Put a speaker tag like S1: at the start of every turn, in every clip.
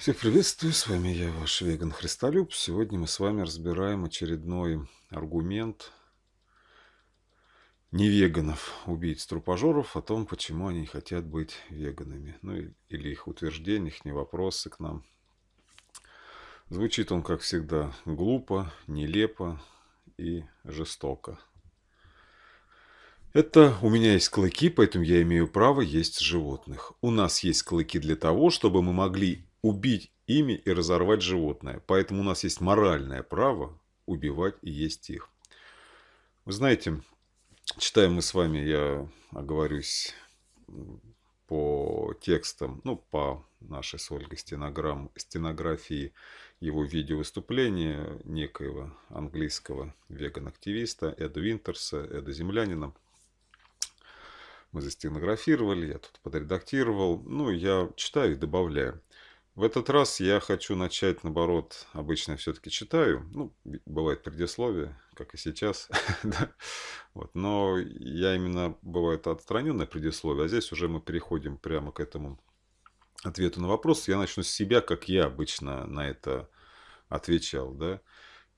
S1: Всех приветствую, с вами я, ваш веган Христолюб. Сегодня мы с вами разбираем очередной аргумент невеганов веганов, убийц трупожоров, о том, почему они хотят быть веганами. Ну или их утверждения, их не вопросы к нам. Звучит он, как всегда, глупо, нелепо и жестоко. Это у меня есть клыки, поэтому я имею право есть животных. У нас есть клыки для того, чтобы мы могли убить ими и разорвать животное. Поэтому у нас есть моральное право убивать и есть их. Вы знаете, читаем мы с вами, я оговорюсь по текстам, ну, по нашей с Ольгой стенограмм, стенографии его видеовыступления некоего английского веган-активиста Эда Винтерса, Эда Землянина. Мы застенографировали, я тут подредактировал. Ну, я читаю и добавляю. В этот раз я хочу начать, наоборот, обычно все-таки читаю. Ну, бывает предисловие, как и сейчас. да? вот. Но я именно, бывает, отстраненное предисловие, а здесь уже мы переходим прямо к этому ответу на вопрос. Я начну с себя, как я обычно на это отвечал. Да?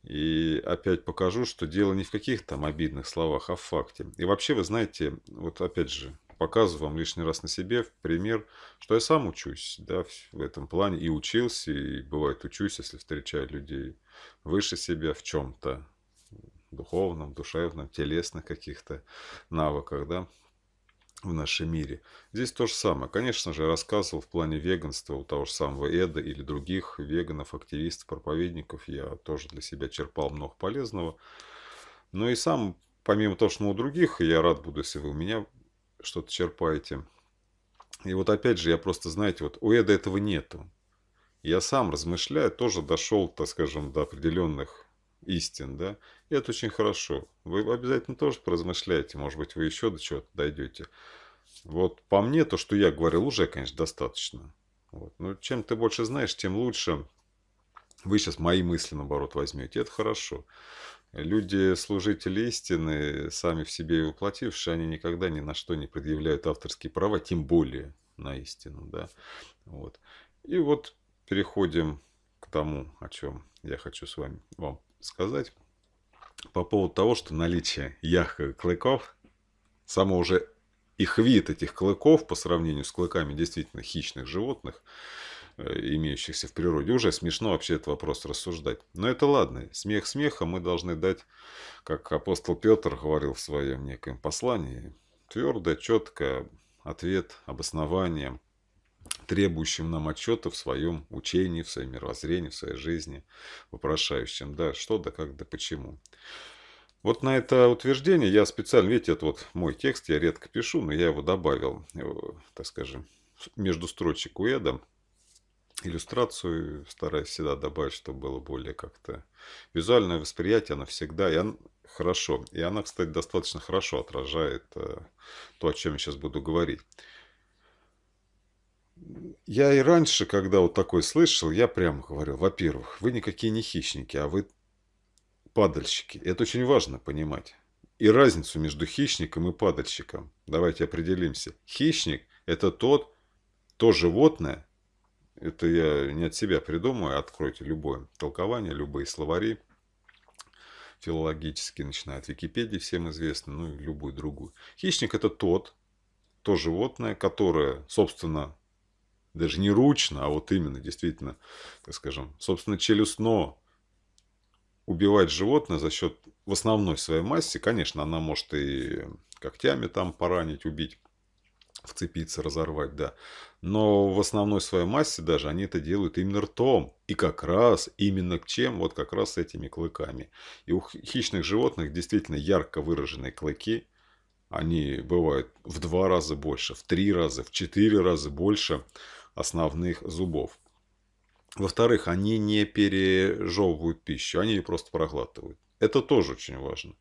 S1: И опять покажу, что дело не в каких там обидных словах, а в факте. И вообще, вы знаете, вот опять же, показываю вам лишний раз на себе пример, что я сам учусь да, в этом плане и учился, и бывает учусь, если встречаю людей выше себя в чем-то, духовном, душевном, телесных каких-то навыках, да, в нашем мире. Здесь то же самое. Конечно же, я рассказывал в плане веганства у того же самого Эда или других веганов, активистов, проповедников. Я тоже для себя черпал много полезного. Но и сам, помимо того, что у других, я рад буду, если вы у меня что-то черпаете. И вот опять же, я просто, знаете, вот у Эда этого нету. Я сам размышляю, тоже дошел, так скажем, до определенных истин, да. И это очень хорошо. Вы обязательно тоже поразмышляете, может быть, вы еще до чего-то дойдете. Вот по мне, то, что я говорил, уже, конечно, достаточно. Вот. Но чем ты больше знаешь, тем лучше. Вы сейчас мои мысли, наоборот, возьмете. Это хорошо. Люди-служители истины, сами в себе и воплотившие, они никогда ни на что не предъявляют авторские права, тем более на истину. Да? Вот. И вот переходим к тому, о чем я хочу с вами вам сказать. По поводу того, что наличие ярких клыков, само уже их вид, этих клыков, по сравнению с клыками действительно хищных животных – Э, имеющихся в природе. Уже смешно вообще этот вопрос рассуждать. Но это ладно. Смех смеха мы должны дать, как апостол Петр говорил в своем неком послании, твердо, четко ответ обоснование, требующим нам отчета в своем учении, в своем мировоззрении, в своей жизни, вопрошающим, да, что, да как, да почему. Вот на это утверждение я специально, видите, это вот мой текст, я редко пишу, но я его добавил, э, так скажем, между строчек уэда, иллюстрацию, стараюсь всегда добавить, чтобы было более как-то визуальное восприятие, оно всегда, и оно хорошо. И она, кстати, достаточно хорошо отражает э, то, о чем я сейчас буду говорить. Я и раньше, когда вот такой слышал, я прямо говорил, во-первых, вы никакие не хищники, а вы падальщики. Это очень важно понимать. И разницу между хищником и падальщиком. Давайте определимся. Хищник – это тот, то животное, это я не от себя придумаю, откройте любое толкование, любые словари, филологические, начиная от Википедии, всем известно, ну и любую другую. Хищник – это тот, то животное, которое, собственно, даже не ручно, а вот именно, действительно, так скажем, собственно, челюстно убивает животное за счет в основной своей массе. Конечно, она может и когтями там поранить, убить, вцепиться, разорвать, да. Но в основной своей массе даже они это делают именно ртом. И как раз именно к чем? Вот как раз с этими клыками. И у хищных животных действительно ярко выраженные клыки. Они бывают в два раза больше, в три раза, в четыре раза больше основных зубов. Во-вторых, они не пережевывают пищу, они ее просто проглатывают. Это тоже очень важно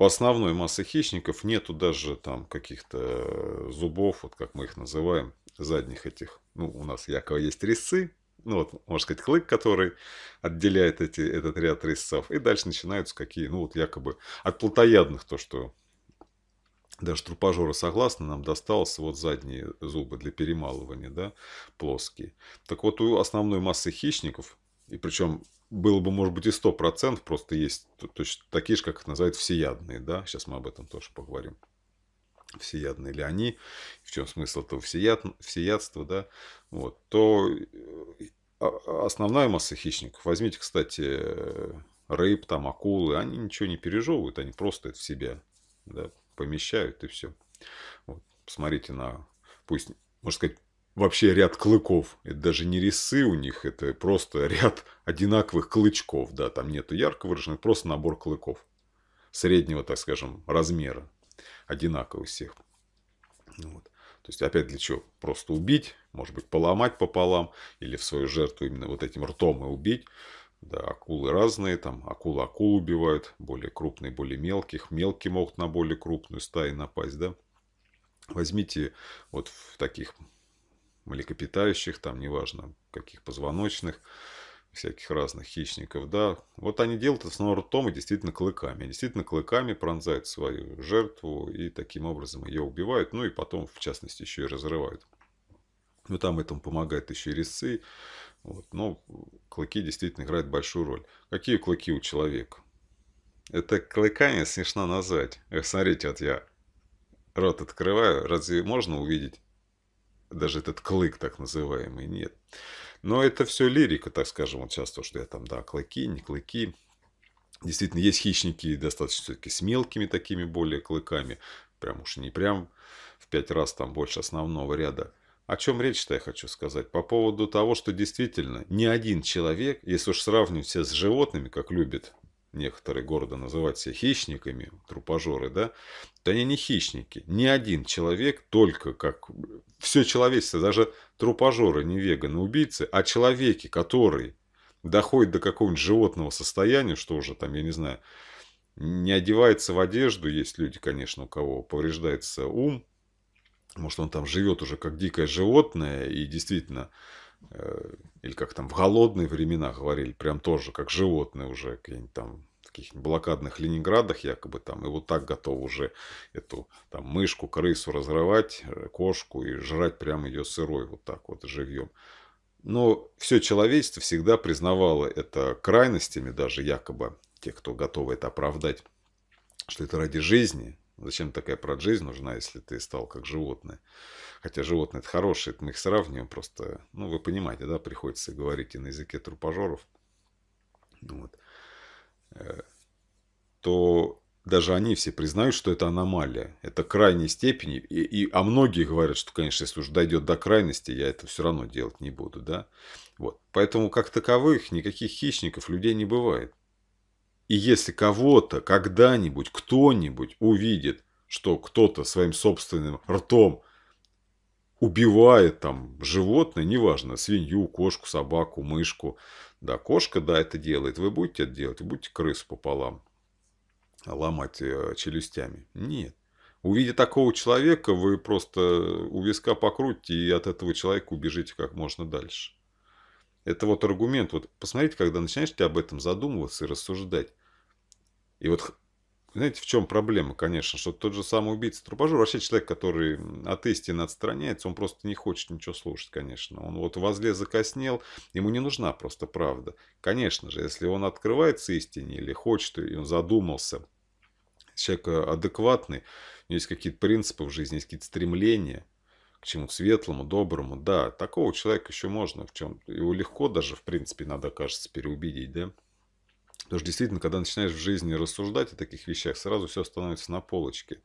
S1: у основной массы хищников нету даже там каких-то э, зубов, вот как мы их называем, задних этих. Ну, у нас якобы есть резцы, ну вот, можно сказать, клык, который отделяет эти, этот ряд резцов. И дальше начинаются какие, ну вот якобы от плотоядных, то, что даже трупажоры согласно, нам досталось вот задние зубы для перемалывания, да, плоские. Так вот, у основной массы хищников, и причем было бы, может быть, и 100%, просто есть точно такие же, как их называют, всеядные, да, сейчас мы об этом тоже поговорим. Всеядные ли они, в чем смысл этого всеяд, всеядства, да, вот, то э, а, основная масса хищников, возьмите, кстати, э, рыб, там, акулы, они ничего не пережевывают, они просто это в себя, да, помещают и все. Вот, посмотрите на, пусть, можно сказать, вообще ряд клыков. Это даже не резцы у них, это просто ряд одинаковых клычков. Да, там нету ярко выраженных, просто набор клыков. Среднего, так скажем, размера. Одинаковых всех. Вот. То есть, опять для чего? Просто убить, может быть, поломать пополам, или в свою жертву именно вот этим ртом и убить. Да, акулы разные, там акулы акул убивают, более крупные, более мелких. Мелкие могут на более крупную стаи напасть, да. Возьмите вот в таких млекопитающих, там, неважно, каких позвоночных, всяких разных хищников, да. Вот они делают основном ртом и действительно клыками. Они действительно клыками пронзают свою жертву и таким образом ее убивают, ну и потом, в частности, еще и разрывают. Ну, там этому помогают еще и резцы. Вот. Но клыки действительно играют большую роль. Какие клыки у человека? Это клыками смешно назвать. Эх, смотрите, вот я рот открываю. Разве можно увидеть даже этот клык так называемый нет. Но это все лирика, так скажем, вот сейчас то, что я там, да, клыки, не клыки. Действительно, есть хищники достаточно все-таки с мелкими такими более клыками, прям уж не прям в пять раз там больше основного ряда. О чем речь-то я хочу сказать? По поводу того, что действительно ни один человек, если уж сравнивать себя с животными, как любит некоторые города называют себя хищниками, трупожоры, да, то они не хищники. Ни один человек, только как все человечество, даже трупожоры не веганы, убийцы, а человеки, которые доходят до какого-нибудь животного состояния, что уже там, я не знаю, не одевается в одежду, есть люди, конечно, у кого повреждается ум, может, он там живет уже как дикое животное, и действительно Э, или как там в голодные времена говорили, прям тоже как животные уже, какие-нибудь там каких блокадных Ленинградах якобы там, и вот так готов уже эту там мышку, крысу разрывать, э, кошку и жрать прям ее сырой, вот так вот живьем. Но все человечество всегда признавало это крайностями даже якобы, те, кто готовы это оправдать, что это ради жизни, Зачем такая проджизнь нужна, если ты стал как животное? Хотя животные это хорошие, мы их сравниваем просто. Ну, вы понимаете, да, приходится говорить и на языке трупожоров. Вот. Э, то даже они все признают, что это аномалия. Это крайней степени. И, и, а многие говорят, что, конечно, если уж дойдет до крайности, я это все равно делать не буду. Да? Вот. Поэтому, как таковых, никаких хищников людей не бывает. И если кого-то, когда-нибудь, кто-нибудь увидит, что кто-то своим собственным ртом убивает там животное, неважно, свинью, кошку, собаку, мышку. Да, кошка, да, это делает. Вы будете это делать? будете крыс пополам ломать э, челюстями? Нет. Увидя такого человека, вы просто у виска покрутите и от этого человека убежите как можно дальше. Это вот аргумент. Вот посмотрите, когда начинаешь ты об этом задумываться и рассуждать. И вот знаете, в чем проблема, конечно, что тот же самый убийца трупажор, вообще человек, который от истины отстраняется, он просто не хочет ничего слушать, конечно. Он вот возле закоснел, ему не нужна просто правда. Конечно же, если он открывается истине или хочет, и он задумался, человек э, адекватный, у него есть какие-то принципы в жизни, есть какие-то стремления к чему-то светлому, доброму, да, такого человека еще можно в чем его легко даже, в принципе, надо, кажется, переубедить, да, Потому что действительно, когда начинаешь в жизни рассуждать о таких вещах, сразу все становится на полочке.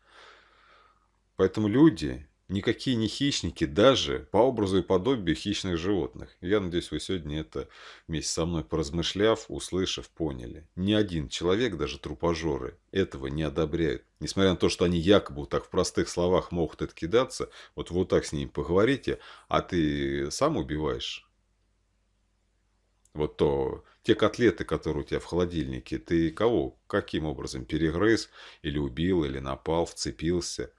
S1: Поэтому люди никакие не хищники, даже по образу и подобию хищных животных. Я надеюсь, вы сегодня это вместе со мной поразмышляв, услышав, поняли. Ни один человек, даже трупожоры, этого не одобряют. Несмотря на то, что они якобы так в простых словах могут откидаться, вот вот так с ними поговорите, а ты сам убиваешь. Вот то те котлеты, которые у тебя в холодильнике, ты кого, каким образом перегрыз, или убил, или напал, вцепился?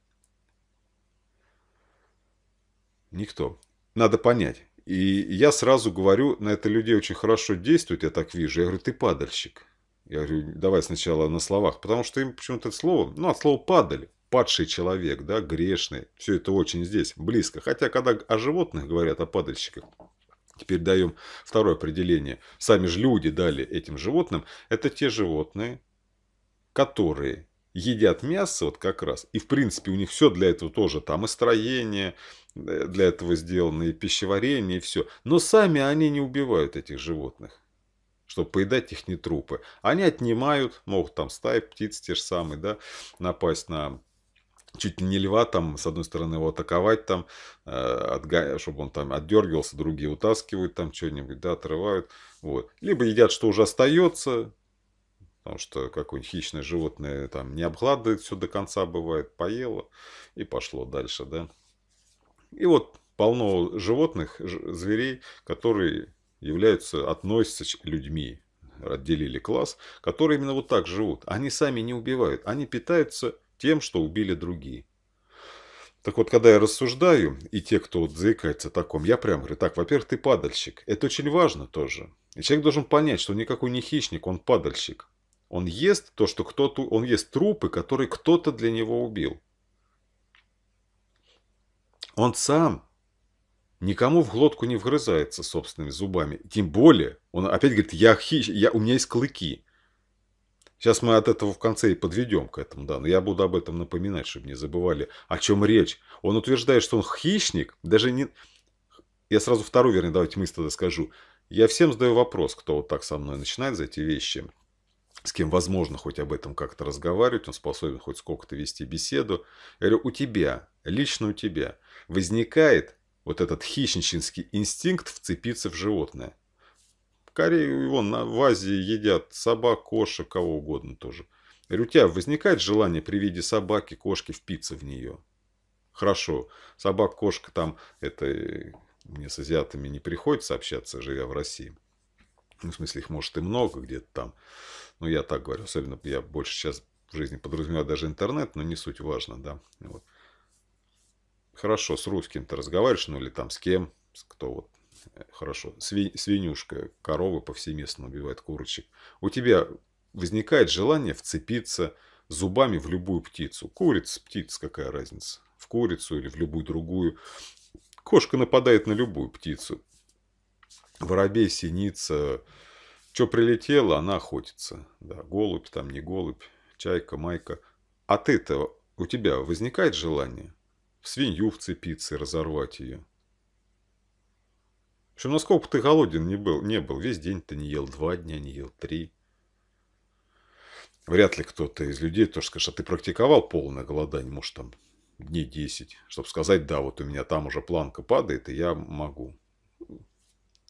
S1: Никто. Надо понять. И я сразу говорю, на это людей очень хорошо действует, я так вижу. Я говорю, ты падальщик. Я говорю, давай сначала на словах. Потому что им почему-то это слово, ну, от слова падали. Падший человек, да, грешный. Все это очень здесь близко. Хотя, когда о животных говорят, о падальщиках, Теперь даем второе определение. Сами же люди дали этим животным. Это те животные, которые едят мясо вот как раз. И в принципе у них все для этого тоже. Там и строение, э, для этого сделано, и пищеварение, и все. Но сами они не убивают этих животных чтобы поедать их не трупы. Они отнимают, могут там стаи птиц те же самые, да, напасть на чуть ли не льва там, с одной стороны его атаковать там, э, чтобы он там отдергивался, другие утаскивают там что-нибудь, да, отрывают, вот. Либо едят, что уже остается, потому что какое-нибудь хищное животное там не обгладывает все до конца, бывает, поело и пошло дальше, да. И вот полно животных, зверей, которые являются, относятся к людьми, отделили класс, которые именно вот так живут. Они сами не убивают, они питаются тем, что убили другие. Так вот, когда я рассуждаю, и те, кто вот заикается таком, я прям говорю, так, во-первых, ты падальщик. Это очень важно тоже. И человек должен понять, что никакой не хищник, он падальщик. Он ест то, что кто-то, он ест трупы, которые кто-то для него убил. Он сам никому в глотку не вгрызается собственными зубами. Тем более, он опять говорит, я хищ, я, у меня есть клыки. Сейчас мы от этого в конце и подведем к этому, да. Но я буду об этом напоминать, чтобы не забывали, о чем речь. Он утверждает, что он хищник, даже не... Я сразу вторую, вернее, давайте мысль тогда скажу. Я всем задаю вопрос, кто вот так со мной начинает за эти вещи, с кем возможно хоть об этом как-то разговаривать, он способен хоть сколько-то вести беседу. Я говорю, у тебя, лично у тебя возникает вот этот хищнический инстинкт вцепиться в животное. Корее, вон, в Азии едят собак, кошек, кого угодно тоже. Я говорю, у тебя возникает желание при виде собаки, кошки впиться в нее? Хорошо, собак, кошка там, это э, мне с азиатами не приходится общаться, живя в России. Ну, в смысле, их может и много где-то там. Но я так говорю, особенно я больше сейчас в жизни подразумеваю даже интернет, но не суть важно, да. Вот. Хорошо, с русским ты разговариваешь, ну или там с кем, кто вот хорошо, свинюшка, коровы повсеместно убивает курочек, у тебя возникает желание вцепиться зубами в любую птицу. Курица, птица, какая разница? В курицу или в любую другую. Кошка нападает на любую птицу. Воробей, синица. Что прилетело, она охотится. Да, голубь там, не голубь, чайка, майка. А ты-то, у тебя возникает желание в свинью вцепиться и разорвать ее? Причем насколько ты голоден не был, не был. Весь день ты не ел, два дня не ел, три. Вряд ли кто-то из людей тоже скажет, а ты практиковал полное голодание, может, там дней 10, чтобы сказать, да, вот у меня там уже планка падает, и я могу.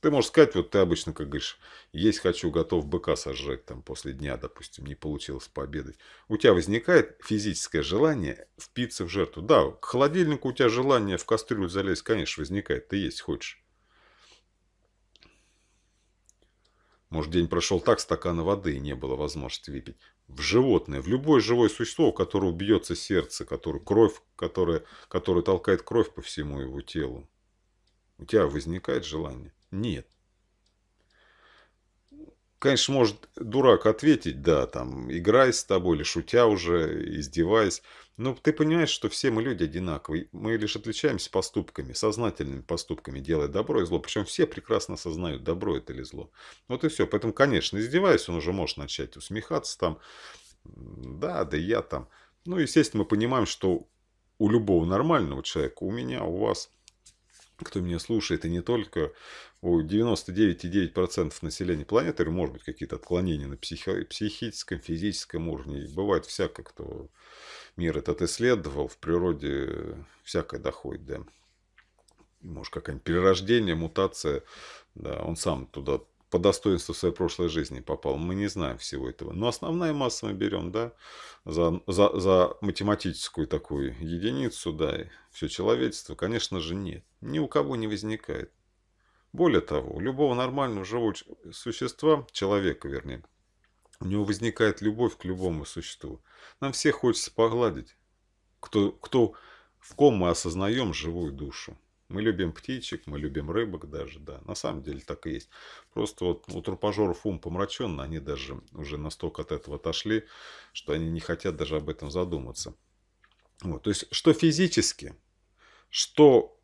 S1: Ты можешь сказать, вот ты обычно, как говоришь, есть хочу, готов быка сожрать там после дня, допустим, не получилось пообедать. У тебя возникает физическое желание впиться в жертву. Да, к холодильнику у тебя желание в кастрюлю залезть, конечно, возникает, ты есть хочешь. Может, день прошел так, стакана воды не было возможности выпить. В животное, в любое живое существо, у которого бьется сердце, которое кровь, которое, которое толкает кровь по всему его телу. У тебя возникает желание? Нет. Конечно, может дурак ответить, да, там, играй с тобой или шутя уже, издеваясь. Но ты понимаешь, что все мы люди одинаковые. Мы лишь отличаемся поступками, сознательными поступками, делая добро и зло. Причем все прекрасно осознают, добро это или зло. Вот и все. Поэтому, конечно, издеваясь, он уже может начать усмехаться там. Да, да я там. Ну, естественно, мы понимаем, что у любого нормального человека, у меня, у вас – кто меня слушает, и не только, у 99,9% населения планеты, может быть, какие-то отклонения на психи- психическом, физическом уровне. бывает всякое, кто мир этот исследовал, в природе всякое доходит, да. Может, какое-нибудь перерождение, мутация, да, он сам туда по достоинству своей прошлой жизни попал. Мы не знаем всего этого. Но основная масса мы берем, да, за, за, за математическую такую единицу, да, и все человечество, конечно же, нет. Ни у кого не возникает. Более того, у любого нормального живого существа, человека вернее, у него возникает любовь к любому существу. Нам все хочется погладить, кто, кто, в ком мы осознаем живую душу. Мы любим птичек, мы любим рыбок даже, да. На самом деле так и есть. Просто вот у трупожоров ум помраченно, они даже уже настолько от этого отошли, что они не хотят даже об этом задуматься. Вот, то есть, что физически, что,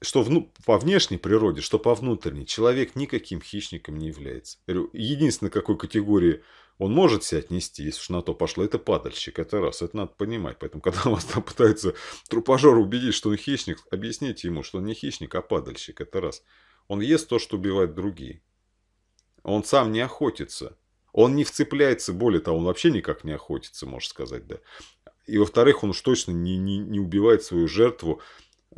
S1: что вну, по внешней природе, что по внутренней, человек никаким хищником не является. Единственное, какой категории он может себя отнести, если уж на то пошло. Это падальщик, это раз, это надо понимать. Поэтому, когда вас там пытается трупожор убедить, что он хищник, объясните ему, что он не хищник, а падальщик, это раз. Он ест то, что убивает другие. Он сам не охотится. Он не вцепляется, более того, он вообще никак не охотится, можно сказать, да. И, во-вторых, он уж точно не, не, не убивает свою жертву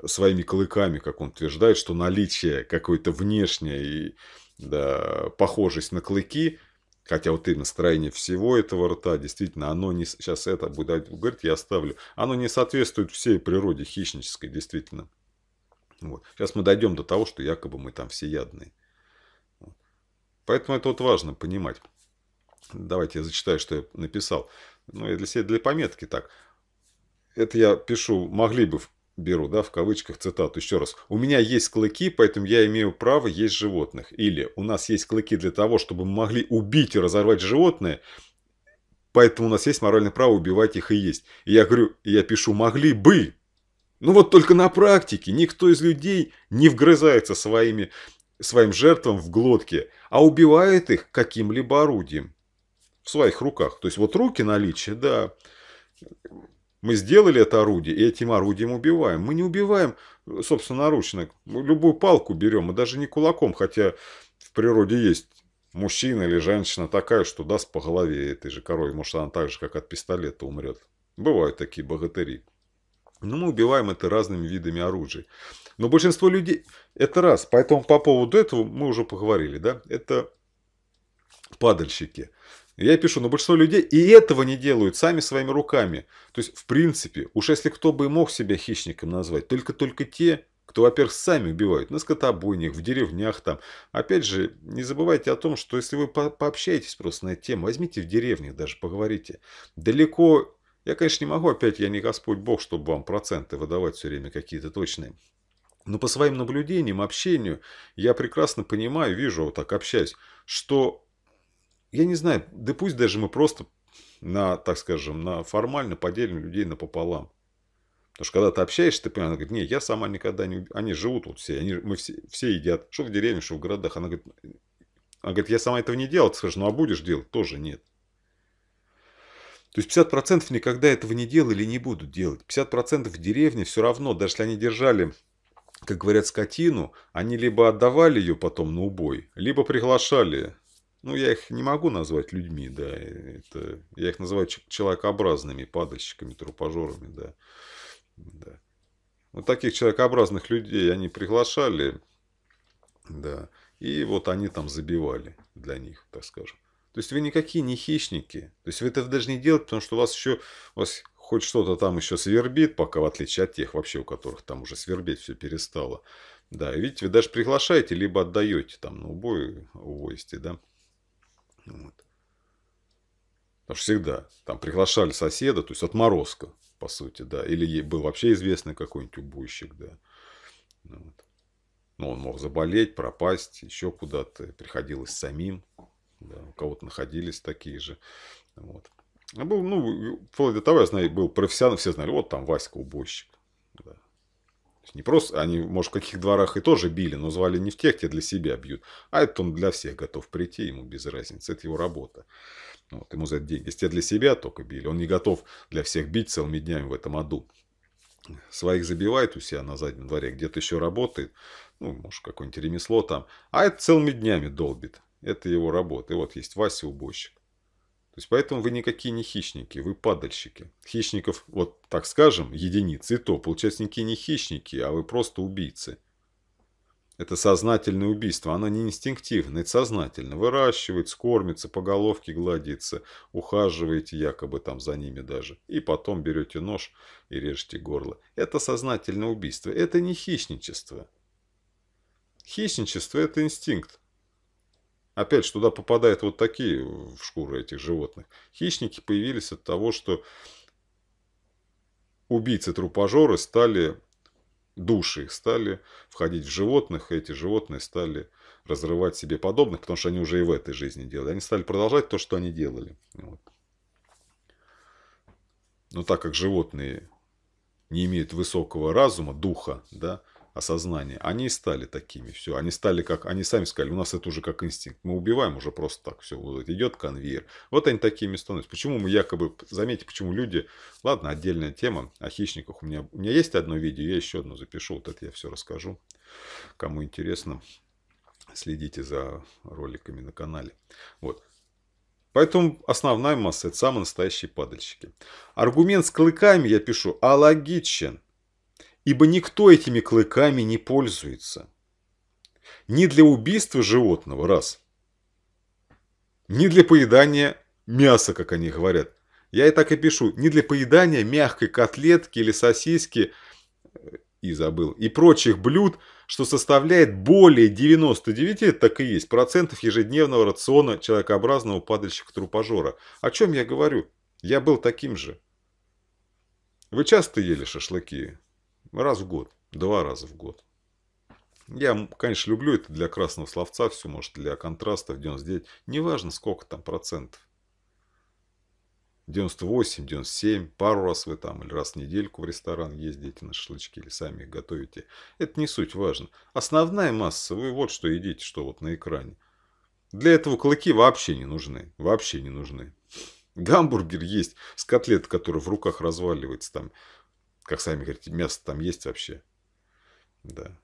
S1: своими клыками, как он утверждает, что наличие какой-то внешней да, похожесть на клыки – Хотя вот именно строение всего этого рта, действительно, оно не... Сейчас это будет говорить, я оставлю. Оно не соответствует всей природе хищнической, действительно. Вот. Сейчас мы дойдем до того, что якобы мы там всеядные. Вот. Поэтому это вот важно понимать. Давайте я зачитаю, что я написал. Ну, я для себя для пометки так. Это я пишу, могли бы беру, да, в кавычках цитату еще раз. У меня есть клыки, поэтому я имею право есть животных. Или у нас есть клыки для того, чтобы мы могли убить и разорвать животное, поэтому у нас есть моральное право убивать их и есть. И я говорю, я пишу, могли бы. Ну вот только на практике никто из людей не вгрызается своими, своим жертвам в глотке, а убивает их каким-либо орудием в своих руках. То есть вот руки наличие, да, мы сделали это орудие, и этим орудием убиваем. Мы не убиваем собственно, собственноручно. Мы любую палку берем, и даже не кулаком, хотя в природе есть мужчина или женщина такая, что даст по голове этой же корове. Может, она так же, как от пистолета умрет. Бывают такие богатыри. Но мы убиваем это разными видами оружия. Но большинство людей... Это раз. Поэтому по поводу этого мы уже поговорили, да? Это падальщики. Я пишу, но большинство людей и этого не делают сами своими руками. То есть, в принципе, уж если кто бы и мог себя хищником назвать, только-только те, кто, во-первых, сами убивают на скотобойнях, в деревнях там. Опять же, не забывайте о том, что если вы по пообщаетесь просто на эту тему, возьмите в деревнях даже, поговорите. Далеко, я, конечно, не могу, опять я не Господь Бог, чтобы вам проценты выдавать все время какие-то точные. Но по своим наблюдениям, общению, я прекрасно понимаю, вижу, вот так общаюсь, что я не знаю, да пусть даже мы просто на, так скажем, на формально поделим людей напополам. Потому что когда ты общаешься, ты понимаешь, она говорит, не, я сама никогда не... Они живут вот все, они, мы все, все едят, что в деревне, что в городах. Она говорит, она говорит, я сама этого не делала. Ты скажешь, ну а будешь делать? Тоже нет. То есть 50% никогда этого не делали и не будут делать. 50% в деревне все равно, даже если они держали, как говорят, скотину, они либо отдавали ее потом на убой, либо приглашали ну, я их не могу назвать людьми, да. Э, это, я их называю человекообразными падальщиками, трупожорами, да. да. Вот таких человекообразных людей они приглашали, да. И вот они там забивали для них, так скажем. То есть вы никакие не хищники. То есть вы это даже не делаете, потому что у вас еще у вас хоть что-то там еще свербит, пока в отличие от тех вообще, у которых там уже свербеть все перестало. Да, видите, вы даже приглашаете, либо отдаете там на убой увозите, да. Вот. Потому что всегда там приглашали соседа, то есть отморозка, по сути, да. Или был вообще известный какой-нибудь убойщик, да. Ну вот. Но он мог заболеть, пропасть, еще куда-то. Приходилось самим. Да. У кого-то находились такие же. Вот. А был, ну, вплоть до того, я знаю, был профессионал, все знали, вот там Васька убойщик. Не просто, они, может, в каких дворах и тоже били, но звали не в тех, где для себя бьют. А это он для всех готов прийти, ему без разницы, это его работа. Ну вот, ему за это деньги. Если для себя только били, он не готов для всех бить целыми днями в этом аду. Своих забивает у себя на заднем дворе, где-то еще работает, ну, может, какое-нибудь ремесло там. А это целыми днями долбит. Это его работа. И вот есть Вася уборщик. То есть поэтому вы никакие не хищники, вы падальщики. Хищников, вот так скажем, единицы, и то, получается, никакие не хищники, а вы просто убийцы. Это сознательное убийство, оно не инстинктивно, это сознательно. Выращивается, кормится, по головке гладится, ухаживаете якобы там за ними даже. И потом берете нож и режете горло. Это сознательное убийство, это не хищничество. Хищничество – это инстинкт. Опять же, туда попадают вот такие в шкуры этих животных. Хищники появились от того, что убийцы-трупожоры стали, души стали входить в животных, и эти животные стали разрывать себе подобных, потому что они уже и в этой жизни делали. Они стали продолжать то, что они делали. Вот. Но так как животные не имеют высокого разума, духа, да, осознание. Они и стали такими. Все, они стали как, они сами сказали, у нас это уже как инстинкт. Мы убиваем уже просто так. Все, вот идет конвейер. Вот они такими становятся. Почему мы якобы, заметьте, почему люди, ладно, отдельная тема о хищниках. У меня, у меня есть одно видео, я еще одно запишу, вот это я все расскажу. Кому интересно, следите за роликами на канале. Вот. Поэтому основная масса – это самые настоящие падальщики. Аргумент с клыками я пишу алогичен ибо никто этими клыками не пользуется. Ни для убийства животного, раз. Ни для поедания мяса, как они говорят. Я и так и пишу. ни для поедания мягкой котлетки или сосиски э, и забыл, и прочих блюд, что составляет более 99, так и есть, процентов ежедневного рациона человекообразного падальщика трупожора О чем я говорю? Я был таким же. Вы часто ели шашлыки? раз в год, два раза в год. Я, конечно, люблю это для красного словца, все, может, для контрастов 99, неважно, сколько там процентов. 98, 97, пару раз вы там или раз в недельку в ресторан ездите на шашлычки или сами их готовите. Это не суть важно. Основная масса, вы вот что едите, что вот на экране. Для этого клыки вообще не нужны. Вообще не нужны. Гамбургер есть с котлет, который в руках разваливается там. Как сами говорите, мясо там есть вообще. Да.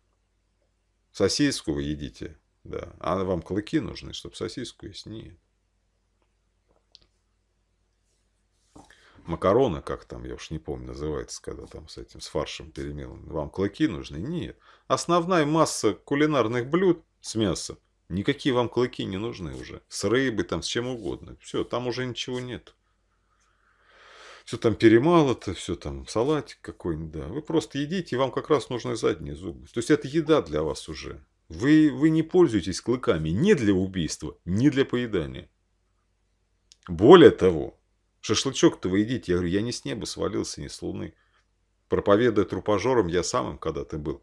S1: Сосиску вы едите, да. А вам клыки нужны, чтобы сосиску есть? Нет. макароны, как там, я уж не помню, называется, когда там с этим, с фаршем перемелом. Вам клыки нужны? Нет. Основная масса кулинарных блюд с мясом, никакие вам клыки не нужны уже. С рыбой там, с чем угодно. Все, там уже ничего нет все там перемалото, все там салатик какой-нибудь, да. Вы просто едите, и вам как раз нужны задние зубы. То есть, это еда для вас уже. Вы, вы не пользуетесь клыками ни для убийства, ни для поедания. Более того, шашлычок-то вы едите. Я говорю, я не с неба свалился, не с луны. Проповедуя трупожором, я самым когда-то был.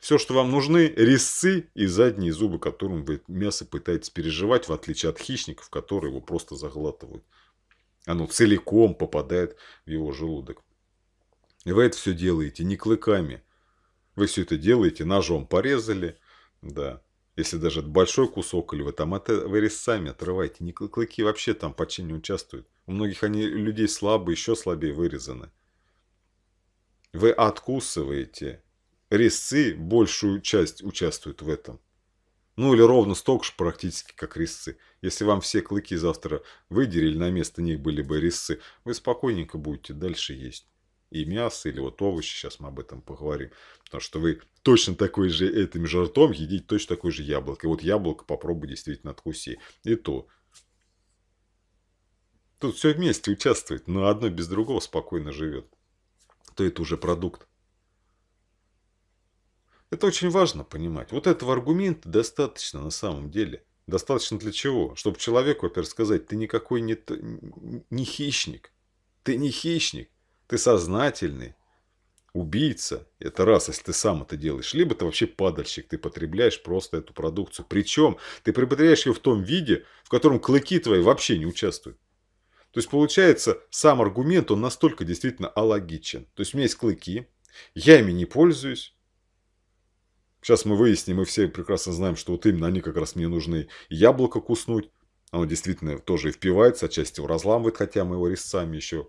S1: Все, что вам нужны, резцы и задние зубы, которым вы мясо пытаетесь переживать, в отличие от хищников, которые его просто заглатывают. Оно целиком попадает в его желудок. И вы это все делаете не клыками. Вы все это делаете, ножом порезали, да. Если даже большой кусок, или вы там это вырез сами отрываете. Не клыки вообще там почти не участвуют. У многих они людей слабые, еще слабее вырезаны. Вы откусываете. Резцы большую часть участвуют в этом. Ну или ровно столько же практически, как резцы. Если вам все клыки завтра выдерили, на место них были бы резцы, вы спокойненько будете дальше есть. И мясо, или вот овощи, сейчас мы об этом поговорим. Потому что вы точно такой же этим же ртом едите точно такой же яблоко. И вот яблоко попробуй действительно откуси. И то. Тут все вместе участвует, но одно без другого спокойно живет. То это уже продукт. Это очень важно понимать. Вот этого аргумента достаточно на самом деле. Достаточно для чего? Чтобы человеку, во-первых, сказать, ты никакой не, не хищник. Ты не хищник. Ты сознательный. Убийца. Это раз, если ты сам это делаешь. Либо ты вообще падальщик. Ты потребляешь просто эту продукцию. Причем ты потребляешь ее в том виде, в котором клыки твои вообще не участвуют. То есть, получается, сам аргумент, он настолько действительно алогичен. То есть, у меня есть клыки, я ими не пользуюсь, Сейчас мы выясним, мы все прекрасно знаем, что вот именно они как раз мне нужны. Яблоко куснуть, оно действительно тоже и впивается, отчасти его разламывает, хотя мы его резцами еще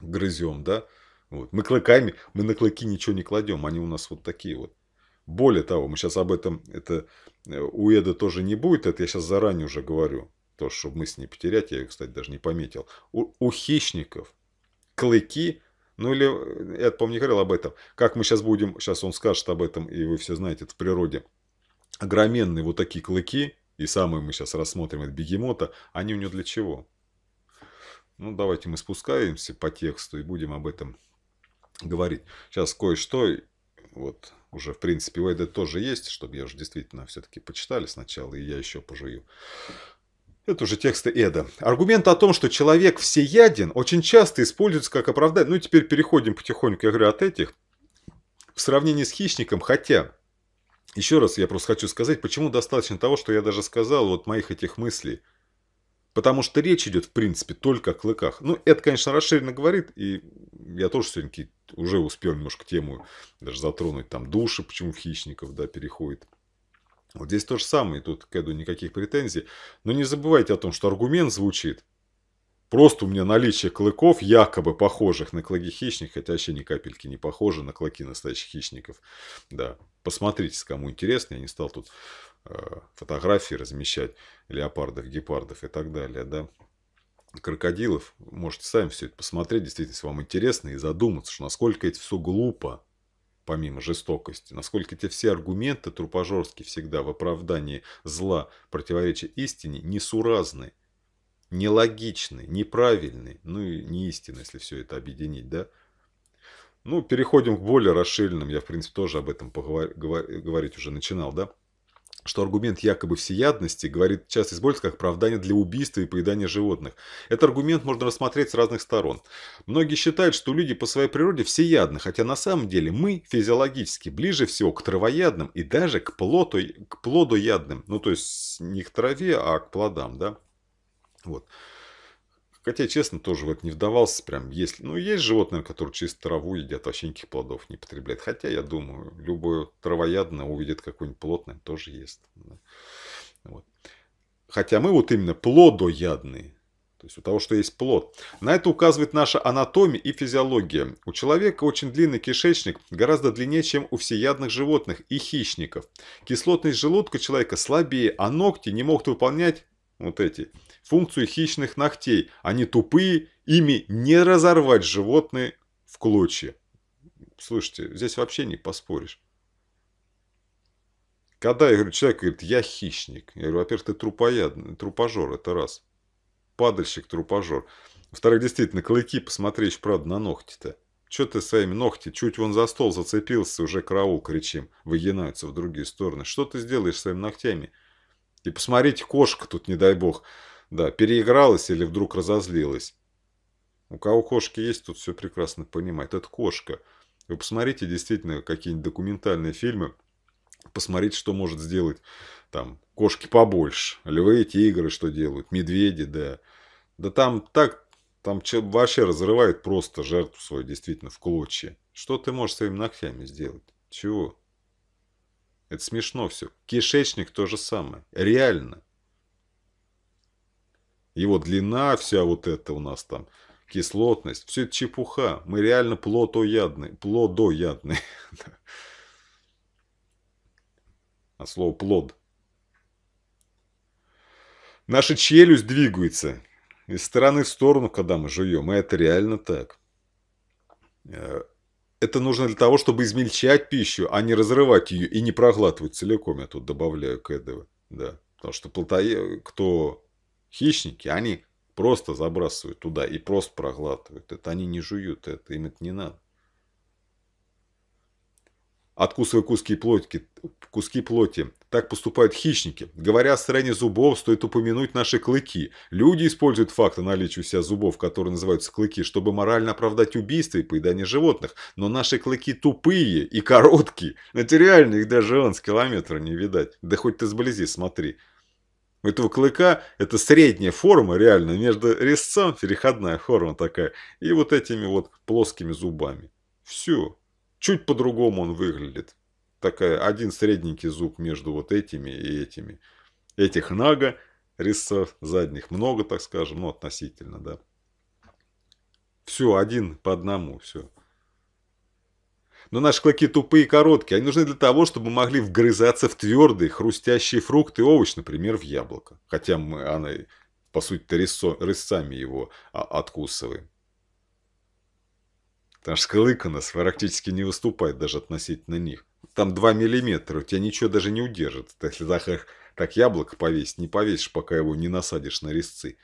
S1: грызем, да. Вот. Мы клыками, мы на клыки ничего не кладем, они у нас вот такие вот. Более того, мы сейчас об этом, это э, у Эда тоже не будет, это я сейчас заранее уже говорю, то, чтобы мы с ней потерять, я ее, кстати, даже не пометил. У, у хищников клыки ну или, э, я, помню, говорил об этом. Как мы сейчас будем, сейчас он скажет об этом, и вы все знаете, это в природе. Огроменные вот такие клыки, и самые мы сейчас рассмотрим, это бегемота, они у него для чего? Ну, давайте мы спускаемся по тексту и будем об этом говорить. Сейчас кое-что, вот уже, в принципе, у Эда тоже есть, чтобы я уже действительно все-таки почитали сначала, и я еще пожую. Это уже тексты Эда. Аргумент о том, что человек всеяден, очень часто используется как оправдание. Ну, теперь переходим потихоньку, я говорю, от этих. В сравнении с хищником, хотя, еще раз я просто хочу сказать, почему достаточно того, что я даже сказал, вот моих этих мыслей. Потому что речь идет, в принципе, только о клыках. Ну, это, конечно, расширенно говорит, и я тоже сегодня уже успел немножко тему даже затронуть, там, души, почему в хищников, да, переходит. Вот здесь то же самое, тут к Эду никаких претензий. Но не забывайте о том, что аргумент звучит. Просто у меня наличие клыков, якобы похожих на клыки хищников, хотя вообще ни капельки не похожи на клыки настоящих хищников. Да, посмотрите, кому интересно, я не стал тут э, фотографии размещать леопардов, гепардов и так далее, да крокодилов. Можете сами все это посмотреть, действительно, если вам интересно, и задуматься, что насколько это все глупо помимо жестокости, насколько те все аргументы трупожорские всегда в оправдании зла, противоречия истине, несуразны, нелогичны, неправильны, ну и не если все это объединить, да? Ну, переходим к более расширенным, я, в принципе, тоже об этом поговор... говорить уже начинал, да? что аргумент якобы всеядности, говорит, часто используется как оправдание для убийства и поедания животных. Этот аргумент можно рассмотреть с разных сторон. Многие считают, что люди по своей природе всеядны, хотя на самом деле мы физиологически ближе всего к травоядным и даже к, плоту, к плодоядным. Ну, то есть не к траве, а к плодам, да? Вот. Хотя, честно, тоже в это не вдавался. Прям есть, ну, есть животные, которые чисто траву едят, вообще никаких плодов не потребляют. Хотя, я думаю, любое травоядное увидит какой нибудь плотное, тоже ест. Да. Вот. Хотя мы вот именно плодоядные. То есть у того, что есть плод. На это указывает наша анатомия и физиология. У человека очень длинный кишечник, гораздо длиннее, чем у всеядных животных и хищников. Кислотность желудка человека слабее, а ногти не могут выполнять вот эти, функцию хищных ногтей. Они тупые, ими не разорвать животные в клочья. Слушайте, здесь вообще не поспоришь. Когда я говорю, человек говорит, я хищник. Я говорю, во-первых, ты трупоядный, трупожор, это раз. Падальщик, трупожор. Во-вторых, действительно, клыки, посмотри еще, правда, на ногти-то. что ты своими ногти? Чуть вон за стол зацепился, уже караул кричим. Выгинаются в другие стороны. Что ты сделаешь своими ногтями? И посмотрите, кошка тут, не дай бог, да, переигралась или вдруг разозлилась. У кого кошки есть, тут все прекрасно понимает. Это кошка. Вы посмотрите действительно какие-нибудь документальные фильмы, посмотрите, что может сделать там кошки побольше. Львы, тигры что делают, медведи, да. Да там так, там вообще разрывает просто жертву свою действительно в клочья. Что ты можешь своими ногтями сделать? Чего? Это смешно все. Кишечник то же самое. Реально. Его длина вся вот эта у нас там, кислотность, все это чепуха. Мы реально плодоядные. Плодоядные. А слово плод. Наша челюсть двигается из стороны в сторону, когда мы жуем. И это реально так. Э, это нужно для того, чтобы измельчать пищу, а не разрывать ее и не проглатывать целиком, я тут добавляю к этому. Да. Потому что плотоед, кто хищники, они просто забрасывают туда и просто проглатывают. Это они не жуют, это им это не надо. Откусывая куски плоти, куски плоти так поступают хищники. Говоря о стороне зубов, стоит упомянуть наши клыки. Люди используют факты наличия у себя зубов, которые называются клыки, чтобы морально оправдать убийство и поедание животных. Но наши клыки тупые и короткие. Это реально, их даже он с километра не видать. Да хоть ты сблизи смотри. У этого клыка это средняя форма, реально, между резцом, переходная форма такая, и вот этими вот плоскими зубами. Все. Чуть по-другому он выглядит такая, один средненький зуб между вот этими и этими. Этих нага, резцов задних много, так скажем, ну, относительно, да. Все, один по одному, все. Но наши клыки тупые и короткие. Они нужны для того, чтобы могли вгрызаться в твердые, хрустящие фрукты и овощ, например, в яблоко. Хотя мы, она, по сути-то, резцами его а, откусываем. Потому что клык у нас практически не выступает даже относительно них. Там 2 миллиметра, у тебя ничего даже не удержит. Если так, так яблоко повесить, не повесишь, пока его не насадишь на резцы.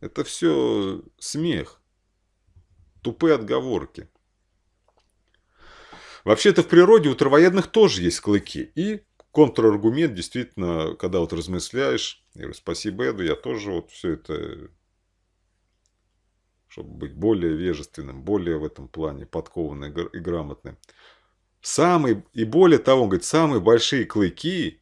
S1: Это все смех. Тупые отговорки. Вообще-то в природе у травоядных тоже есть клыки. И контраргумент, действительно, когда вот размышляешь, я говорю, спасибо Эду, я тоже вот все это чтобы быть более вежественным, более в этом плане подкованным и грамотным. Самый, и более того, он говорит, самые большие клыки,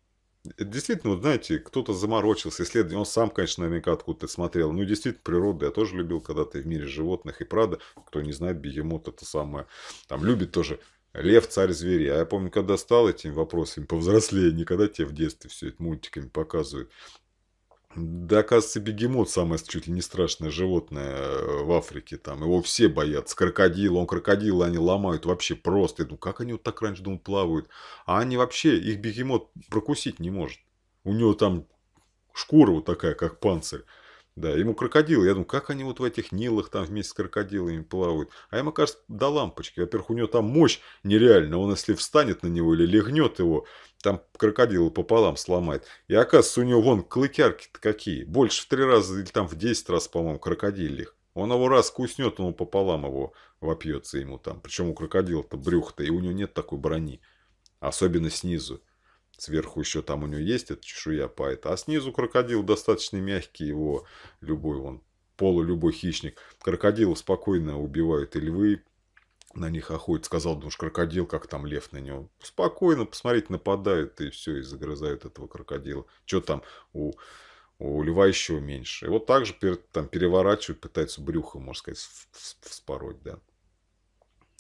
S1: действительно, вот знаете, кто-то заморочился, исследование, он сам, конечно, наверняка откуда-то смотрел, ну, действительно, природу я тоже любил когда-то в мире животных, и правда, кто не знает, бегемот это самое, там, любит тоже Лев царь зверей. А я помню, когда стал этим вопросами повзрослее, никогда тебе в детстве все это мультиками показывают. Да, оказывается, бегемот самое чуть ли не страшное животное э, в Африке. Там его все боятся. Крокодила, он крокодилы они ломают вообще просто. Я думаю, как они вот так раньше думают плавают? А они вообще, их бегемот прокусить не может. У него там шкура вот такая, как панцирь. Да, ему крокодилы. Я думаю, как они вот в этих нилах там вместе с крокодилами плавают. А ему кажется, до лампочки. Во-первых, у него там мощь нереальная. Он если встанет на него или легнет его, там крокодила пополам сломает. И оказывается, у него вон клыкярки-то какие. Больше в три раза или там в десять раз, по-моему, крокодильных. Он его раз куснет, он пополам его вопьется ему там. Причем у крокодила-то брюхо-то, и у него нет такой брони. Особенно снизу. Сверху еще там у него есть эта чешуя поэта. А снизу крокодил достаточно мягкий, его любой он полу любой хищник. Крокодилов спокойно убивают и львы, на них охотит, сказал, ну уж крокодил, как там лев на него. Спокойно, посмотреть, нападают и все, и загрызают этого крокодила. Что там у, у льва еще меньше. И вот так же там, переворачивают, пытаются брюхо, можно сказать, вспороть, да.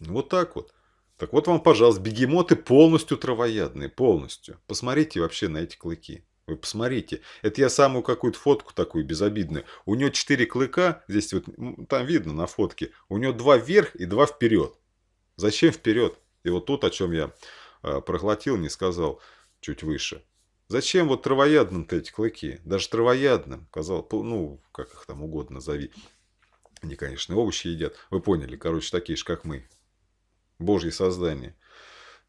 S1: Вот так вот. Так вот вам, пожалуйста, бегемоты полностью травоядные, полностью. Посмотрите вообще на эти клыки. Вы посмотрите. Это я самую какую-то фотку такую безобидную. У нее четыре клыка, здесь вот, там видно на фотке. У нее два вверх и два вперед. Зачем вперед? И вот тут, о чем я а, проглотил, не сказал чуть выше. Зачем вот травоядным-то эти клыки? Даже травоядным, казал, ну, как их там угодно назови. Они, конечно, овощи едят. Вы поняли, короче, такие же, как мы. Божье создание.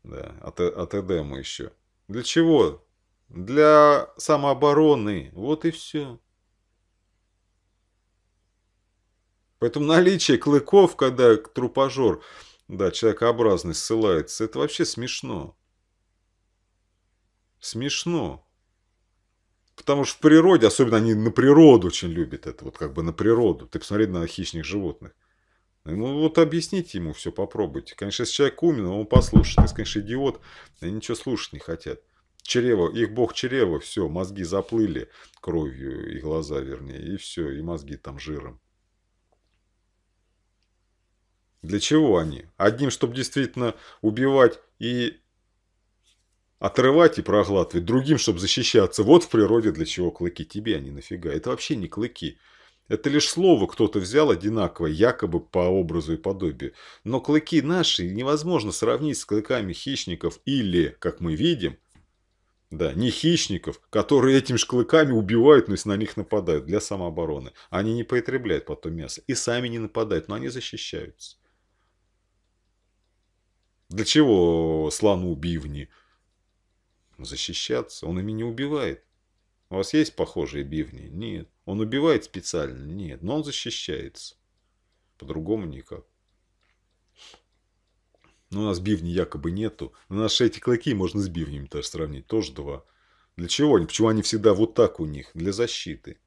S1: Да, от, а от а Эдема еще. Для чего? Для самообороны. Вот и все. Поэтому наличие клыков, когда трупожор да, человекообразный ссылается. Это вообще смешно. Смешно. Потому что в природе, особенно они на природу очень любят это, вот как бы на природу. Ты посмотри на хищных животных. Ну вот объясните ему все, попробуйте. Конечно, если человек умен, он послушает. Если, конечно, идиот, они ничего слушать не хотят. Чрево, их бог чрева, все, мозги заплыли кровью и глаза, вернее, и все, и мозги там жиром. Для чего они? Одним, чтобы действительно убивать и отрывать и проглатывать, другим, чтобы защищаться. Вот в природе для чего клыки. Тебе они нафига? Это вообще не клыки. Это лишь слово кто-то взял одинаковое, якобы по образу и подобию. Но клыки наши невозможно сравнить с клыками хищников или, как мы видим, да, не хищников, которые этими же клыками убивают, но если на них нападают для самообороны. Они не потребляют потом мясо и сами не нападают, но они защищаются. Для чего слону бивни? Защищаться. Он ими не убивает. У вас есть похожие бивни? Нет. Он убивает специально? Нет. Но он защищается. По-другому никак. Но ну, у нас бивни якобы нету. Но наши эти клыки можно с бивнями тоже сравнить. Тоже два. Для чего они? Почему они всегда вот так у них? Для защиты.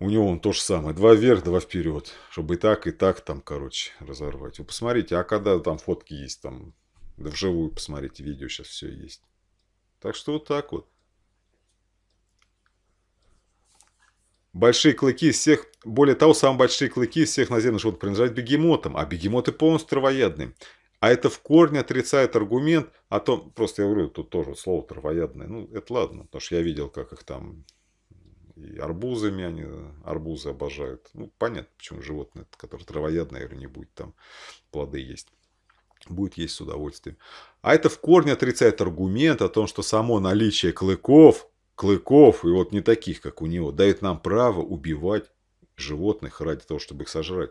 S1: У него он то же самое. Два вверх, два вперед. Чтобы и так, и так там, короче, разорвать. Вы посмотрите, а когда там фотки есть, там, да вживую посмотрите, видео сейчас все есть. Так что вот так вот. Большие клыки всех, более того, самые большие клыки всех наземных животных принадлежат бегемотам, а бегемоты полностью травоядные. А это в корне отрицает аргумент о том, просто я говорю, тут тоже слово травоядное, ну это ладно, потому что я видел, как их там и арбузами они, арбузы обожают. Ну, понятно, почему животное, которое травоядное, наверное, не будет там плоды есть будет есть с удовольствием. А это в корне отрицает аргумент о том, что само наличие клыков, клыков и вот не таких, как у него, дает нам право убивать животных ради того, чтобы их сожрать.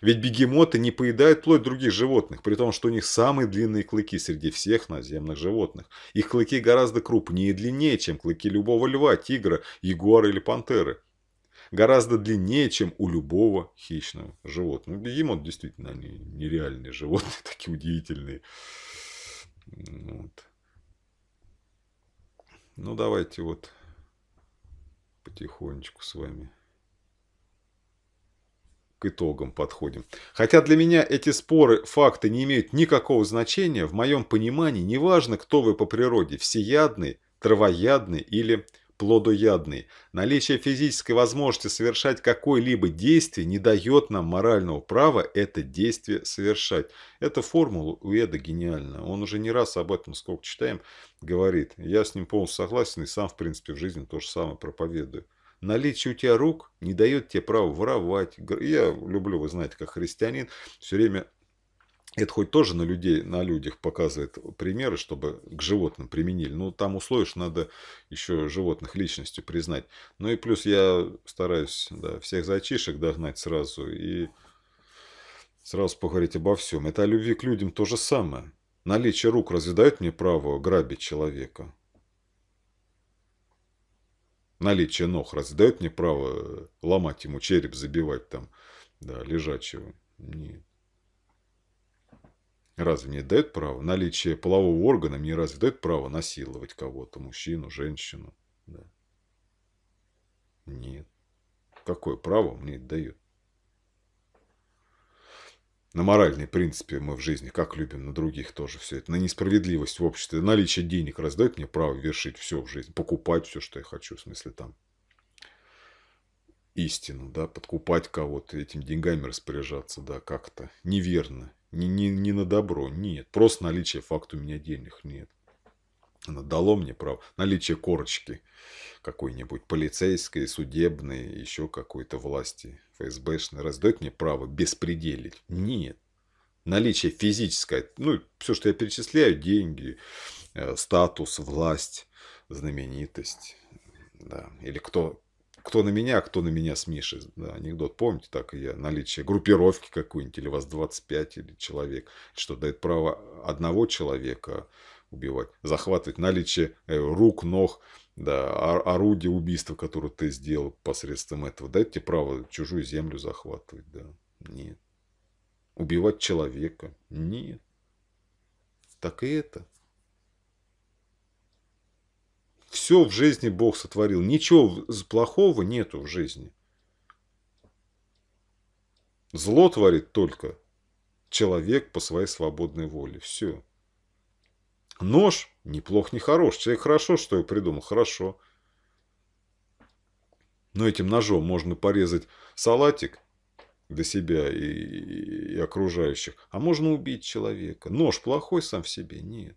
S1: Ведь бегемоты не поедают плоть других животных, при том, что у них самые длинные клыки среди всех наземных животных. Их клыки гораздо крупнее и длиннее, чем клыки любого льва, тигра, ягуара или пантеры. Гораздо длиннее, чем у любого хищного животного. Ну, Бегемот действительно, они нереальные животные, такие удивительные. Вот. Ну, давайте вот потихонечку с вами к итогам подходим. Хотя для меня эти споры, факты не имеют никакого значения, в моем понимании неважно, кто вы по природе, всеядный, травоядный или плодоядный. Наличие физической возможности совершать какое-либо действие не дает нам морального права это действие совершать. Эта формула у Эда гениальна. Он уже не раз об этом, сколько читаем, говорит. Я с ним полностью согласен и сам, в принципе, в жизни то же самое проповедую наличие у тебя рук не дает тебе права воровать. Я люблю, вы знаете, как христианин, все время это хоть тоже на, людей, на людях показывает примеры, чтобы к животным применили. Но ну, там условие, что надо еще животных личностью признать. Ну и плюс я стараюсь да, всех зайчишек догнать сразу и сразу поговорить обо всем. Это о любви к людям то же самое. Наличие рук разве дает мне право грабить человека? наличие ног разве дает мне право ломать ему череп, забивать там, да, лежачего? Нет. Разве не дает право? Наличие полового органа мне разве дает право насиловать кого-то, мужчину, женщину? Да. Нет. Какое право мне это дает? на моральные принципе мы в жизни, как любим на других тоже все это, на несправедливость в обществе, наличие денег раздает мне право вершить все в жизни, покупать все, что я хочу, в смысле там истину, да, подкупать кого-то, этим деньгами распоряжаться, да, как-то неверно, не, не, не на добро, нет, просто наличие факта у меня денег, нет. Оно дало мне право. Наличие корочки какой-нибудь полицейской, судебной, еще какой-то власти ФСБшной раздает мне право беспределить? Нет. Наличие физическое, ну, все, что я перечисляю, деньги, э, статус, власть, знаменитость. Да. Или кто, кто на меня, а кто на меня с Мишей. Да, анекдот, помните, так и я. Наличие группировки какой-нибудь, или вас 25, или человек, что дает право одного человека убивать, захватывать наличие э, рук, ног, да, орудия убийства, которое ты сделал посредством этого. Дать тебе право чужую землю захватывать, да. Нет. Убивать человека? Нет. Так и это. Все в жизни Бог сотворил. Ничего плохого нету в жизни. Зло творит только человек по своей свободной воле. Все. Нож неплох, нехорош, Человек хорошо, что я придумал, хорошо. Но этим ножом можно порезать салатик для себя и, и, и окружающих. А можно убить человека. Нож плохой сам в себе? Нет.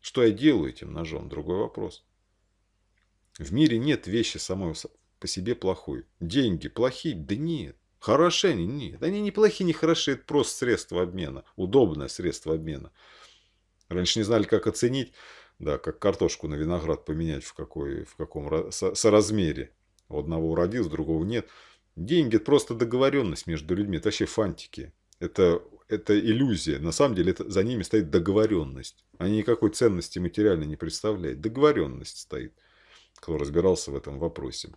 S1: Что я делаю этим ножом? Другой вопрос. В мире нет вещи самой по себе плохой. Деньги плохие? Да нет. Хороши они? Нет. Они не плохие, не хороши. Это просто средство обмена. Удобное средство обмена. Раньше не знали, как оценить, да, как картошку на виноград поменять, в, какой, в каком соразмере. У одного уродил, у другого нет. Деньги – это просто договоренность между людьми, это вообще фантики. Это, это иллюзия. На самом деле это, за ними стоит договоренность. Они никакой ценности материально не представляют. Договоренность стоит, кто разбирался в этом вопросе.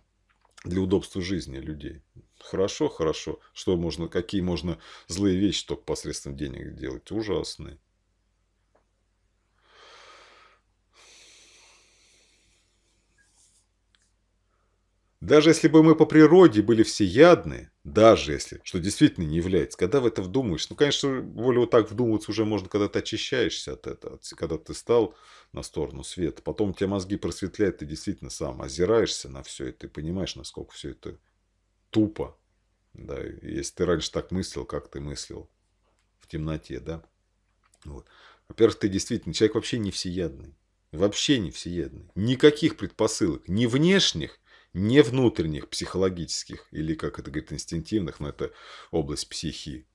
S1: Для удобства жизни людей. Хорошо, хорошо. Что можно, какие можно злые вещи только посредством денег делать? Ужасные. Даже если бы мы по природе были всеядны, даже если, что действительно не является, когда в это вдумаешься, ну, конечно, более вот так вдумываться уже можно, когда ты очищаешься от этого, когда ты стал на сторону света, потом тебя мозги просветляют, ты действительно сам озираешься на все это и понимаешь, насколько все это тупо, да, если ты раньше так мыслил, как ты мыслил в темноте, да. Вот. Во-первых, ты действительно человек вообще не всеядный, вообще не всеядный, никаких предпосылок, ни внешних, не внутренних, психологических, или, как это говорит, инстинктивных, но это область психи,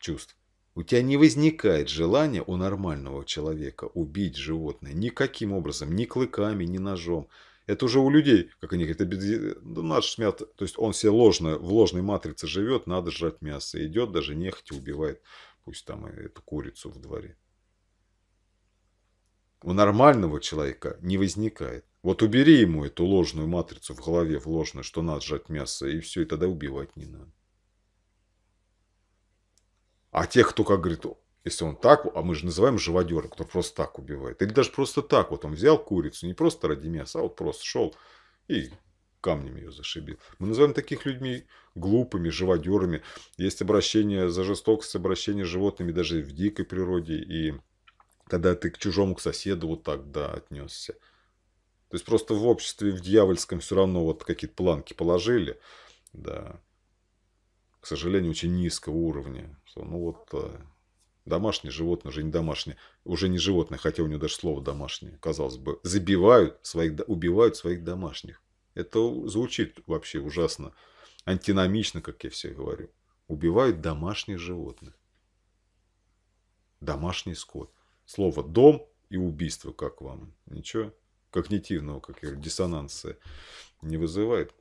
S1: чувств. У тебя не возникает желания у нормального человека убить животное никаким образом, ни клыками, ни ножом. Это уже у людей, как они говорят, обез... да надо ну, То есть он все ложно, в ложной матрице живет, надо жрать мясо. Идет даже нехотя убивает, пусть там эту курицу в дворе у нормального человека не возникает. Вот убери ему эту ложную матрицу в голове в вложенную, что надо сжать мясо, и все, и тогда убивать не надо. А тех, кто, как говорит, если он так, а мы же называем живодера, кто просто так убивает. Или даже просто так, вот он взял курицу, не просто ради мяса, а вот просто шел и камнем ее зашибил. Мы называем таких людьми глупыми, живодерами. Есть обращение за жестокость, обращение с животными даже в дикой природе и когда ты к чужому, к соседу вот так, да, отнесся. То есть просто в обществе, в дьявольском все равно вот какие-то планки положили, да, к сожалению, очень низкого уровня. Что, ну вот э, домашнее животное, уже не домашнее, уже не животное, хотя у него даже слово домашнее, казалось бы, забивают своих, убивают своих домашних. Это звучит вообще ужасно, антиномично, как я все говорю. Убивают домашних животных. Домашний скот. Слово «дом» и «убийство» как вам? Ничего когнитивного, как я говорю, диссонанса не вызывает.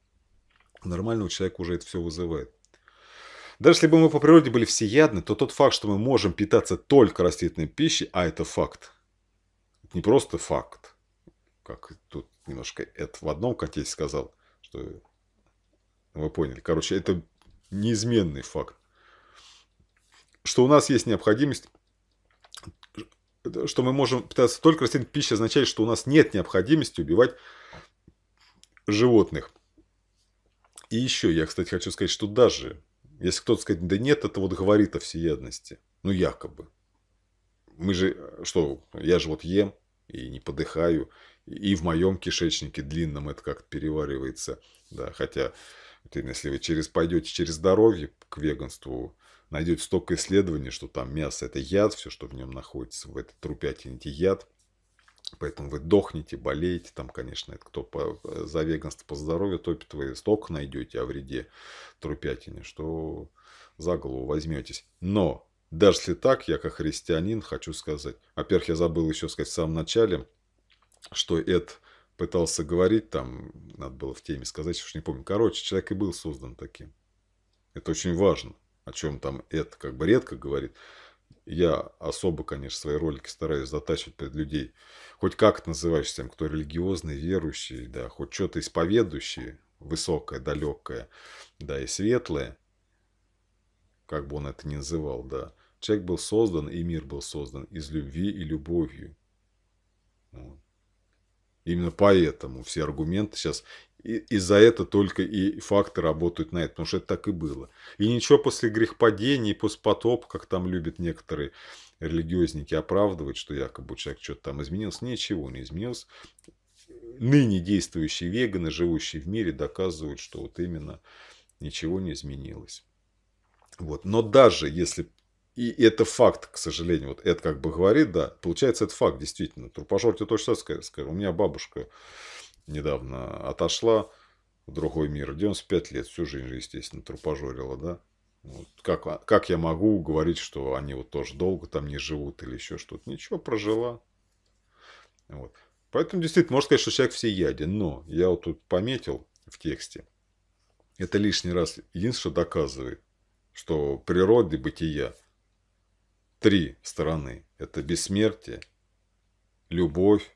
S1: У нормального человека уже это все вызывает. Даже если бы мы по природе были всеядны, то тот факт, что мы можем питаться только растительной пищей, а это факт, не просто факт, как тут немножко это в одном контексте сказал, что вы поняли. Короче, это неизменный факт, что у нас есть необходимость что мы можем питаться только растительной пищей, означает, что у нас нет необходимости убивать животных. И еще я, кстати, хочу сказать, что даже если кто-то сказать, да нет, это вот говорит о всеядности. Ну, якобы. Мы же, что, я же вот ем и не подыхаю. И в моем кишечнике длинном это как-то переваривается. Да, хотя, если вы через, пойдете через дороги к веганству, найдете столько исследований, что там мясо – это яд, все, что в нем находится, в этой трупятине – это яд. Поэтому вы дохнете, болеете, там, конечно, это кто по, за веганство по здоровью топит, вы столько найдете о вреде трупятине, что за голову возьметесь. Но даже если так, я как христианин хочу сказать. Во-первых, я забыл еще сказать в самом начале, что это пытался говорить, там надо было в теме сказать, что не помню. Короче, человек и был создан таким. Это очень важно о чем там это как бы редко говорит. Я особо, конечно, свои ролики стараюсь затачивать перед людей. Хоть как это называешь тем, кто религиозный, верующий, да, хоть что-то исповедующий, высокое, далекое, да, и светлое, как бы он это ни называл, да. Человек был создан, и мир был создан из любви и любовью. Вот. Именно поэтому все аргументы сейчас и, и за это только и факты работают на это, потому что это так и было. И ничего после грехопадения, после потопа, как там любят некоторые религиозники оправдывать, что якобы человек что-то там изменился. Ничего не изменилось. Ныне действующие веганы, живущие в мире, доказывают, что вот именно ничего не изменилось. Вот. Но даже если... И это факт, к сожалению, вот это как бы говорит, да, получается, это факт, действительно. Трупожор тебе точно скажет, у меня бабушка недавно отошла в другой мир. 95 лет, всю жизнь, естественно, трупожорила, да? Вот. Как, как я могу говорить, что они вот тоже долго там не живут или еще что-то? Ничего, прожила. Вот. Поэтому действительно можно сказать, что человек всеяден. Но я вот тут пометил в тексте. Это лишний раз единственное, что доказывает, что природы бытия три стороны. Это бессмертие, любовь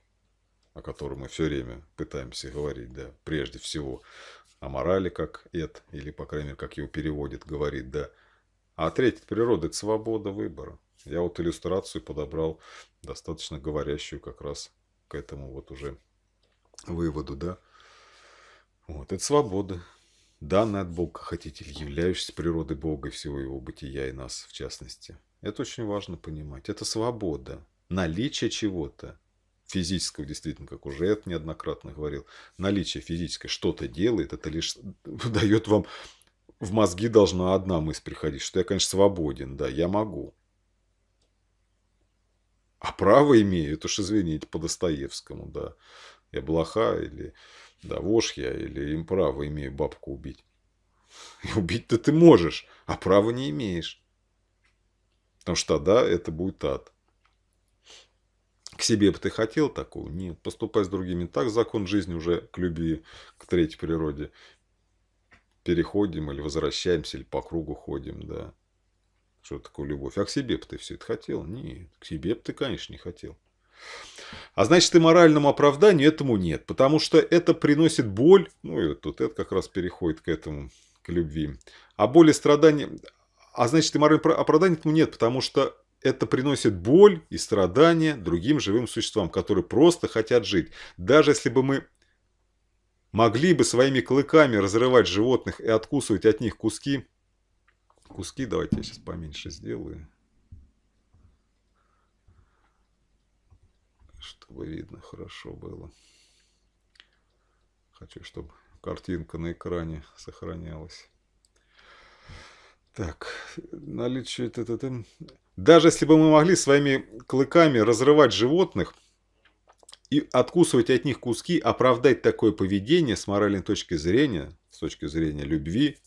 S1: о котором мы все время пытаемся говорить, да, прежде всего о морали, как Эд, или, по крайней мере, как его переводит, говорит, да. А третья природа – это свобода выбора. Я вот иллюстрацию подобрал, достаточно говорящую как раз к этому вот уже выводу, да. Вот, это свобода, данная от Бога хотите ли являющийся природой Бога и всего его бытия и нас в частности. Это очень важно понимать. Это свобода, наличие чего-то, физического, действительно, как уже это неоднократно говорил, наличие физической что-то делает, это лишь дает вам... В мозги должна одна мысль приходить, что я, конечно, свободен, да, я могу. А право имею, это уж извините, по Достоевскому, да. Я блоха или да, вошь я, или им право имею бабку убить. убить-то ты можешь, а права не имеешь. Потому что тогда это будет ад к себе бы ты хотел такого? Нет, поступай с другими так. Закон жизни уже к любви, к третьей природе. Переходим или возвращаемся, или по кругу ходим, да. Что такое любовь? А к себе бы ты все это хотел? Нет, к себе бы ты, конечно, не хотел. А значит, и моральному оправданию этому нет, потому что это приносит боль, ну и тут это как раз переходит к этому, к любви. А боли, страдания, а значит, и морального оправдания этому нет, потому что это приносит боль и страдания другим живым существам, которые просто хотят жить. Даже если бы мы могли бы своими клыками разрывать животных и откусывать от них куски. Куски давайте я сейчас поменьше сделаю. Чтобы видно хорошо было. Хочу, чтобы картинка на экране сохранялась. Так, наличие... Даже если бы мы могли своими клыками разрывать животных и откусывать от них куски, оправдать такое поведение с моральной точки зрения, с точки зрения любви,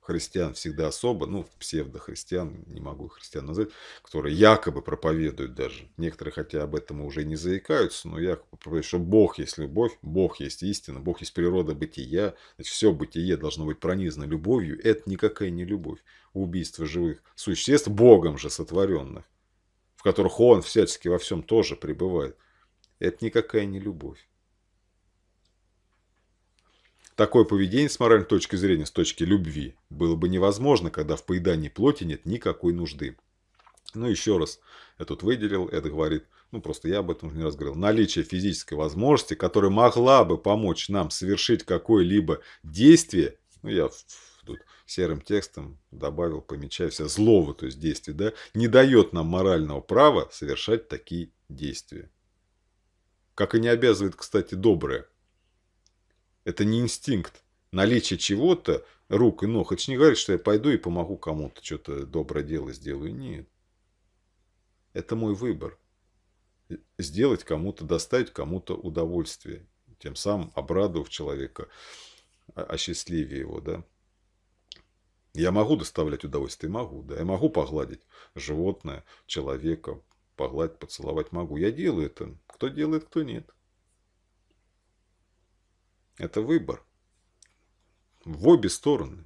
S1: христиан всегда особо, ну, псевдохристиан, не могу их христиан назвать, которые якобы проповедуют даже. Некоторые, хотя об этом уже не заикаются, но якобы проповедуют, что Бог есть любовь, Бог есть истина, Бог есть природа бытия, значит, все бытие должно быть пронизано любовью, это никакая не любовь убийства живых существ, Богом же сотворенных, в которых он всячески во всем тоже пребывает. Это никакая не любовь. Такое поведение с моральной точки зрения, с точки любви, было бы невозможно, когда в поедании плоти нет никакой нужды. Ну, еще раз, я тут выделил, это говорит, ну, просто я об этом уже не раз говорил, наличие физической возможности, которая могла бы помочь нам совершить какое-либо действие, ну, я тут серым текстом добавил, помечая все злого, то есть действия, да, не дает нам морального права совершать такие действия. Как и не обязывает, кстати, доброе. Это не инстинкт. Наличие чего-то, рук и ног, это же не говорит, что я пойду и помогу кому-то, что-то доброе дело сделаю. Нет. Это мой выбор. Э, сделать кому-то, доставить кому-то удовольствие. Тем самым обрадовав человека, а, осчастливее его, да. Я могу доставлять удовольствие? Могу, да. Я могу погладить животное, человека, погладить, поцеловать могу. Я делаю это. Кто делает, кто нет. Это выбор. В обе стороны.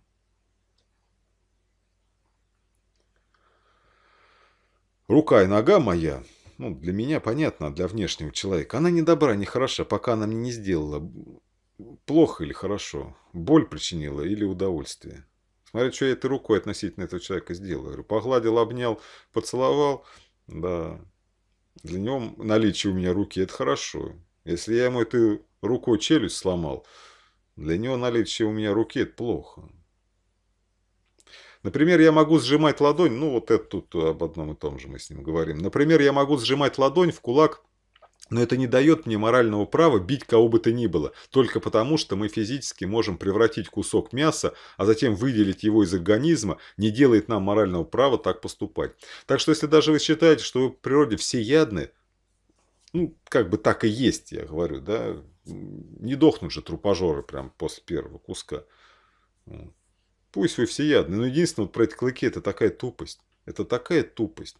S1: Рука и нога моя, ну, для меня понятно, а для внешнего человека, она не добра, не хороша, пока она мне не сделала плохо или хорошо, боль причинила или удовольствие. Смотри, что я этой рукой относительно этого человека сделал. говорю, погладил, обнял, поцеловал. Да. Для него наличие у меня руки – это хорошо. Если я ему этой рукой челюсть сломал, для него наличие у меня руки – это плохо. Например, я могу сжимать ладонь, ну вот это тут об одном и том же мы с ним говорим. Например, я могу сжимать ладонь в кулак – но это не дает мне морального права бить кого бы то ни было, только потому, что мы физически можем превратить кусок мяса, а затем выделить его из организма, не делает нам морального права так поступать. Так что если даже вы считаете, что вы в природе всеядны, ну, как бы так и есть, я говорю, да, не дохнут же трупожоры прям после первого куска. Пусть вы всеядны, но единственное, вот про эти клыки, это такая тупость. Это такая тупость.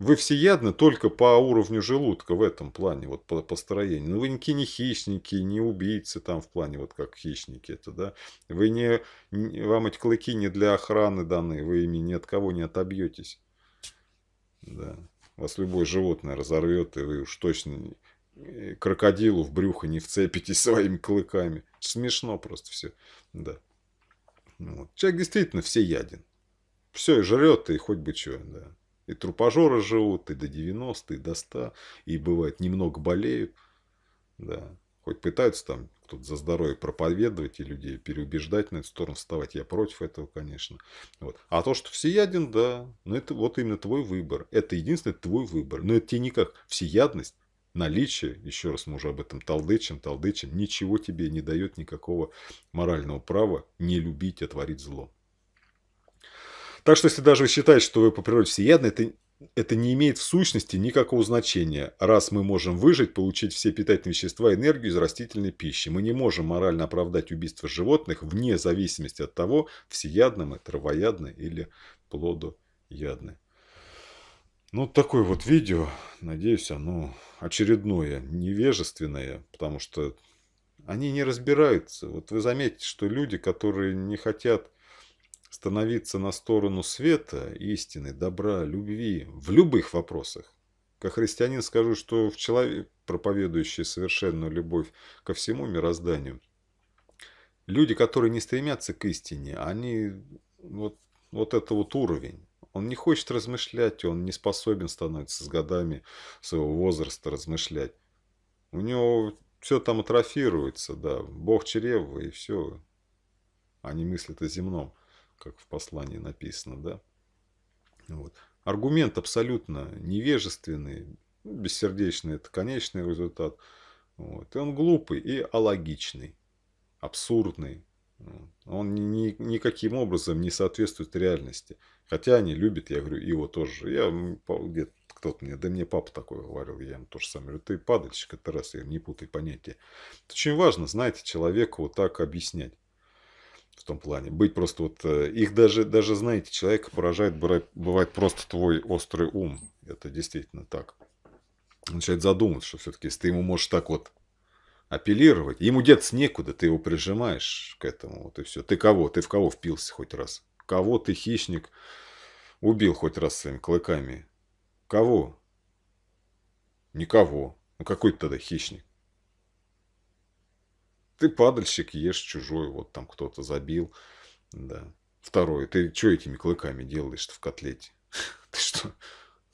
S1: Вы всеядны только по уровню желудка в этом плане, вот по построению. Но ну, вы никакие не хищники, не убийцы там в плане, вот как хищники это, да. Вы не, вам эти клыки не для охраны даны, вы ими ни от кого не отобьетесь. Да. Вас любое животное разорвет, и вы уж точно э, крокодилу в брюхо не вцепитесь своими клыками. Смешно просто все. Да. Вот. Человек действительно всеяден. Все, и жрет, и хоть бы что, да. И трупажоры живут, и до 90, и до 100, и бывает немного болеют. Да. Хоть пытаются там кто-то за здоровье проповедовать и людей переубеждать на эту сторону вставать. Я против этого, конечно. Вот. А то, что всеяден, да, но это вот именно твой выбор. Это единственный твой выбор. Но это тебе никак. Всеядность, наличие, еще раз мы уже об этом талдычим, талдычим, ничего тебе не дает никакого морального права не любить, а творить зло. Так что, если даже вы считаете, что вы по природе всеядны, это, это не имеет в сущности никакого значения, раз мы можем выжить, получить все питательные вещества и энергию из растительной пищи. Мы не можем морально оправдать убийство животных вне зависимости от того, всеядны мы, травоядны или плодоядны. Ну, такое вот видео, надеюсь, оно очередное, невежественное, потому что они не разбираются. Вот вы заметите, что люди, которые не хотят становиться на сторону света, истины, добра, любви в любых вопросах. Как христианин скажу, что в человек, проповедующий совершенную любовь ко всему мирозданию, люди, которые не стремятся к истине, они вот, вот это вот уровень. Он не хочет размышлять, он не способен становиться с годами своего возраста размышлять. У него все там атрофируется, да, бог чрева и все. Они мыслят о земном как в послании написано, да. Вот. Аргумент абсолютно невежественный, ну, бессердечный, это конечный результат. Вот. И он глупый и алогичный, абсурдный. Он ни, никаким образом не соответствует реальности. Хотя они любят, я говорю, его тоже. Я где-то кто-то мне, да мне папа такой говорил, я ему тоже сам говорю, ты падальщик, это раз, я говорю, не путай понятия. Это очень важно, знаете, человеку вот так объяснять в том плане. Быть просто вот... Э, их даже, даже знаете, человека поражает, бывает просто твой острый ум. Это действительно так. Он начинает задумываться, что все-таки, если ты ему можешь так вот апеллировать, ему деться некуда, ты его прижимаешь к этому, вот и все. Ты кого? Ты в кого впился хоть раз? Кого ты хищник убил хоть раз своими клыками? Кого? Никого. Ну какой ты тогда хищник? ты падальщик, ешь чужой, вот там кто-то забил, да. Второе, ты что этими клыками делаешь-то в котлете? Ты что,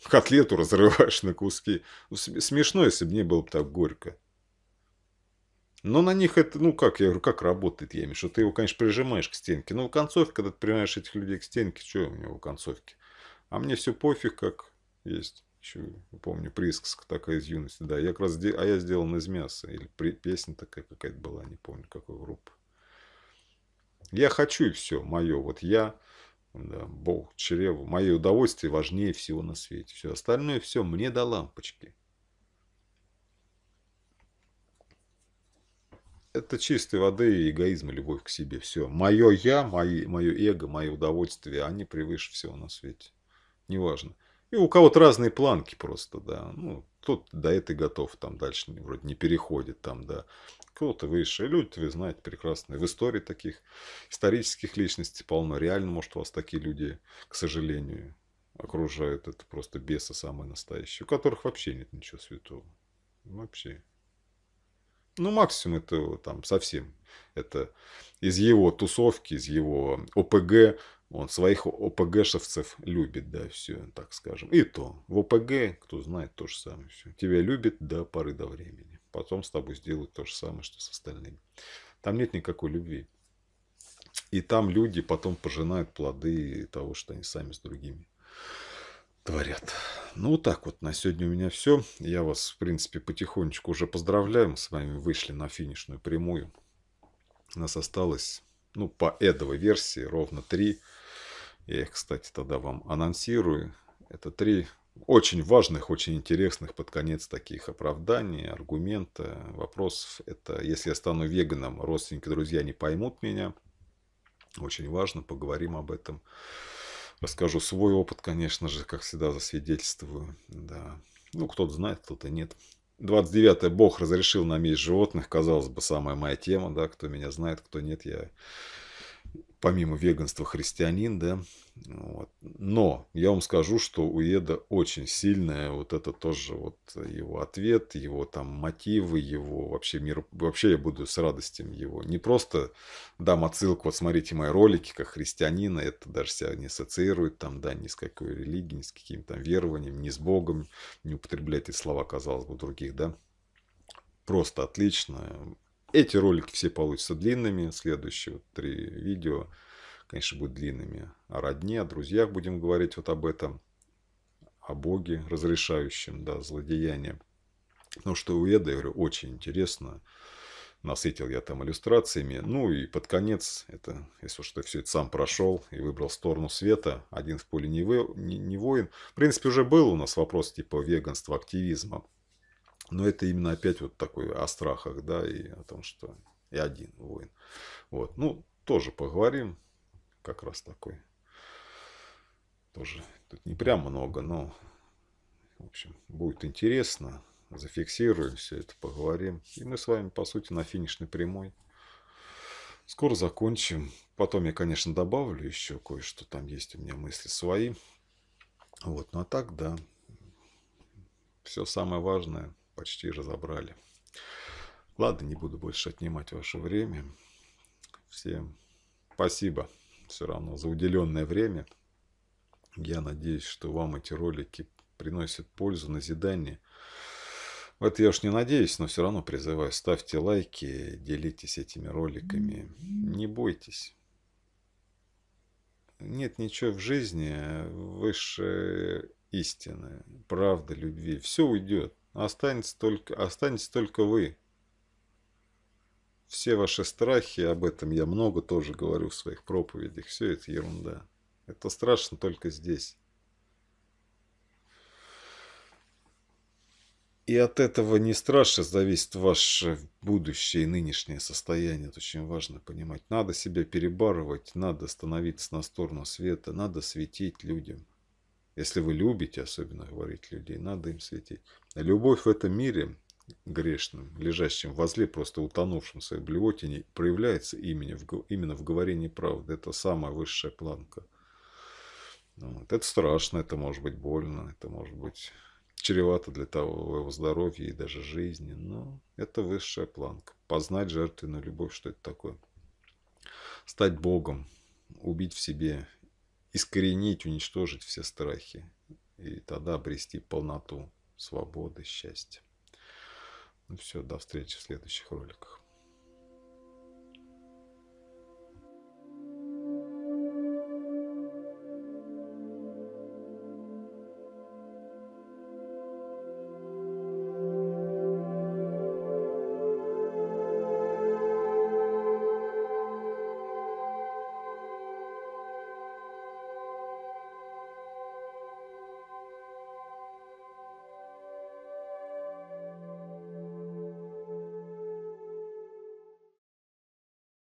S1: котлету разрываешь на куски? Ну, смешно, если бы не было так горько. Но на них это, ну как, я говорю, как работает ями, что ты его, конечно, прижимаешь к стенке. Но в концовке, когда ты прижимаешь этих людей к стенке, что у него в концовке? А мне все пофиг, как есть. Еще помню присказка такая из юности. Да, я как раз а я сделан из мяса. Или при... песня такая какая-то была, не помню, какой группа. Я хочу и все, мое. Вот я, да, Бог, чрево, мое удовольствие важнее всего на свете. Все остальное все мне до лампочки. Это чистой воды эгоизм и любовь к себе. Все. Мое я, мои, мое эго, мое удовольствие, они превыше всего на свете. Неважно. И у кого-то разные планки просто, да. Ну, тот до этой готов, там дальше вроде не переходит, там, да. Кто-то выше. Люди, вы знаете, прекрасные. В истории таких исторических личностей полно. Реально, может, у вас такие люди, к сожалению, окружают. Это просто беса самые настоящие, у которых вообще нет ничего святого. Вообще. Ну, максимум это там совсем. Это из его тусовки, из его ОПГ он своих ОПГшевцев любит, да, все, так скажем. И то, в ОПГ, кто знает, то же самое все. Тебя любит до поры до времени. Потом с тобой сделают то же самое, что с остальными. Там нет никакой любви. И там люди потом пожинают плоды того, что они сами с другими творят. Ну, вот так вот. На сегодня у меня все. Я вас, в принципе, потихонечку уже поздравляю. Мы с вами вышли на финишную прямую. У нас осталось, ну, по эдовой версии ровно три я их, кстати, тогда вам анонсирую. Это три очень важных, очень интересных под конец таких оправданий, аргумента, вопросов. Это если я стану веганом, родственники, друзья не поймут меня. Очень важно, поговорим об этом. Расскажу свой опыт, конечно же, как всегда засвидетельствую. Да. Ну, кто-то знает, кто-то нет. 29-е. Бог разрешил нам есть животных. Казалось бы, самая моя тема. да, Кто меня знает, кто нет, я помимо веганства, христианин, да. Вот. Но я вам скажу, что у Еда очень сильная, вот это тоже вот его ответ, его там мотивы, его вообще мир, вообще я буду с радостью его. Не просто дам отсылку, вот смотрите мои ролики, как христианина, это даже себя не ассоциирует там, да, ни с какой религией, ни с каким там верованием, ни с Богом, не употреблять эти слова, казалось бы, других, да. Просто отлично эти ролики все получатся длинными. Следующие вот три видео, конечно, будут длинными. О родне, о друзьях будем говорить вот об этом. О Боге, разрешающем да, злодеяния. Ну что у Эда, я говорю, очень интересно. Насытил я там иллюстрациями. Ну и под конец, это, если что, все это сам прошел и выбрал сторону света. Один в поле не, вы, не, не воин. В принципе, уже был у нас вопрос типа веганства, активизма. Но это именно опять вот такой о страхах, да, и о том, что и один воин. Вот, ну, тоже поговорим. Как раз такой. Тоже тут не прям много, но, в общем, будет интересно. Зафиксируем все это, поговорим. И мы с вами, по сути, на финишной прямой. Скоро закончим. Потом я, конечно, добавлю еще кое-что. Там есть у меня мысли свои. Вот, ну а так, да. Все самое важное – почти разобрали. Ладно, не буду больше отнимать ваше время. Всем спасибо все равно за уделенное время. Я надеюсь, что вам эти ролики приносят пользу, назидание. Это я уж не надеюсь, но все равно призываю. Ставьте лайки, делитесь этими роликами. Не бойтесь. Нет ничего в жизни а выше истины, правды, любви. Все уйдет. Останется только, останетесь только вы. Все ваши страхи, об этом я много тоже говорю в своих проповедях, все это ерунда. Это страшно только здесь. И от этого не страшно зависит ваше будущее и нынешнее состояние. Это очень важно понимать. Надо себя перебарывать, надо становиться на сторону света, надо светить людям. Если вы любите, особенно говорить людей, надо им светить. Любовь в этом мире грешным, лежащим возле, просто утонувшим в своей блевотине, проявляется именно в, именно в говорении правды. Это самая высшая планка. Вот. Это страшно, это может быть больно, это может быть чревато для того его здоровья и даже жизни, но это высшая планка. Познать жертвенную любовь, что это такое. Стать Богом, убить в себе искоренить, уничтожить все страхи и тогда обрести полноту свободы, счастья. Ну все, до встречи в следующих роликах.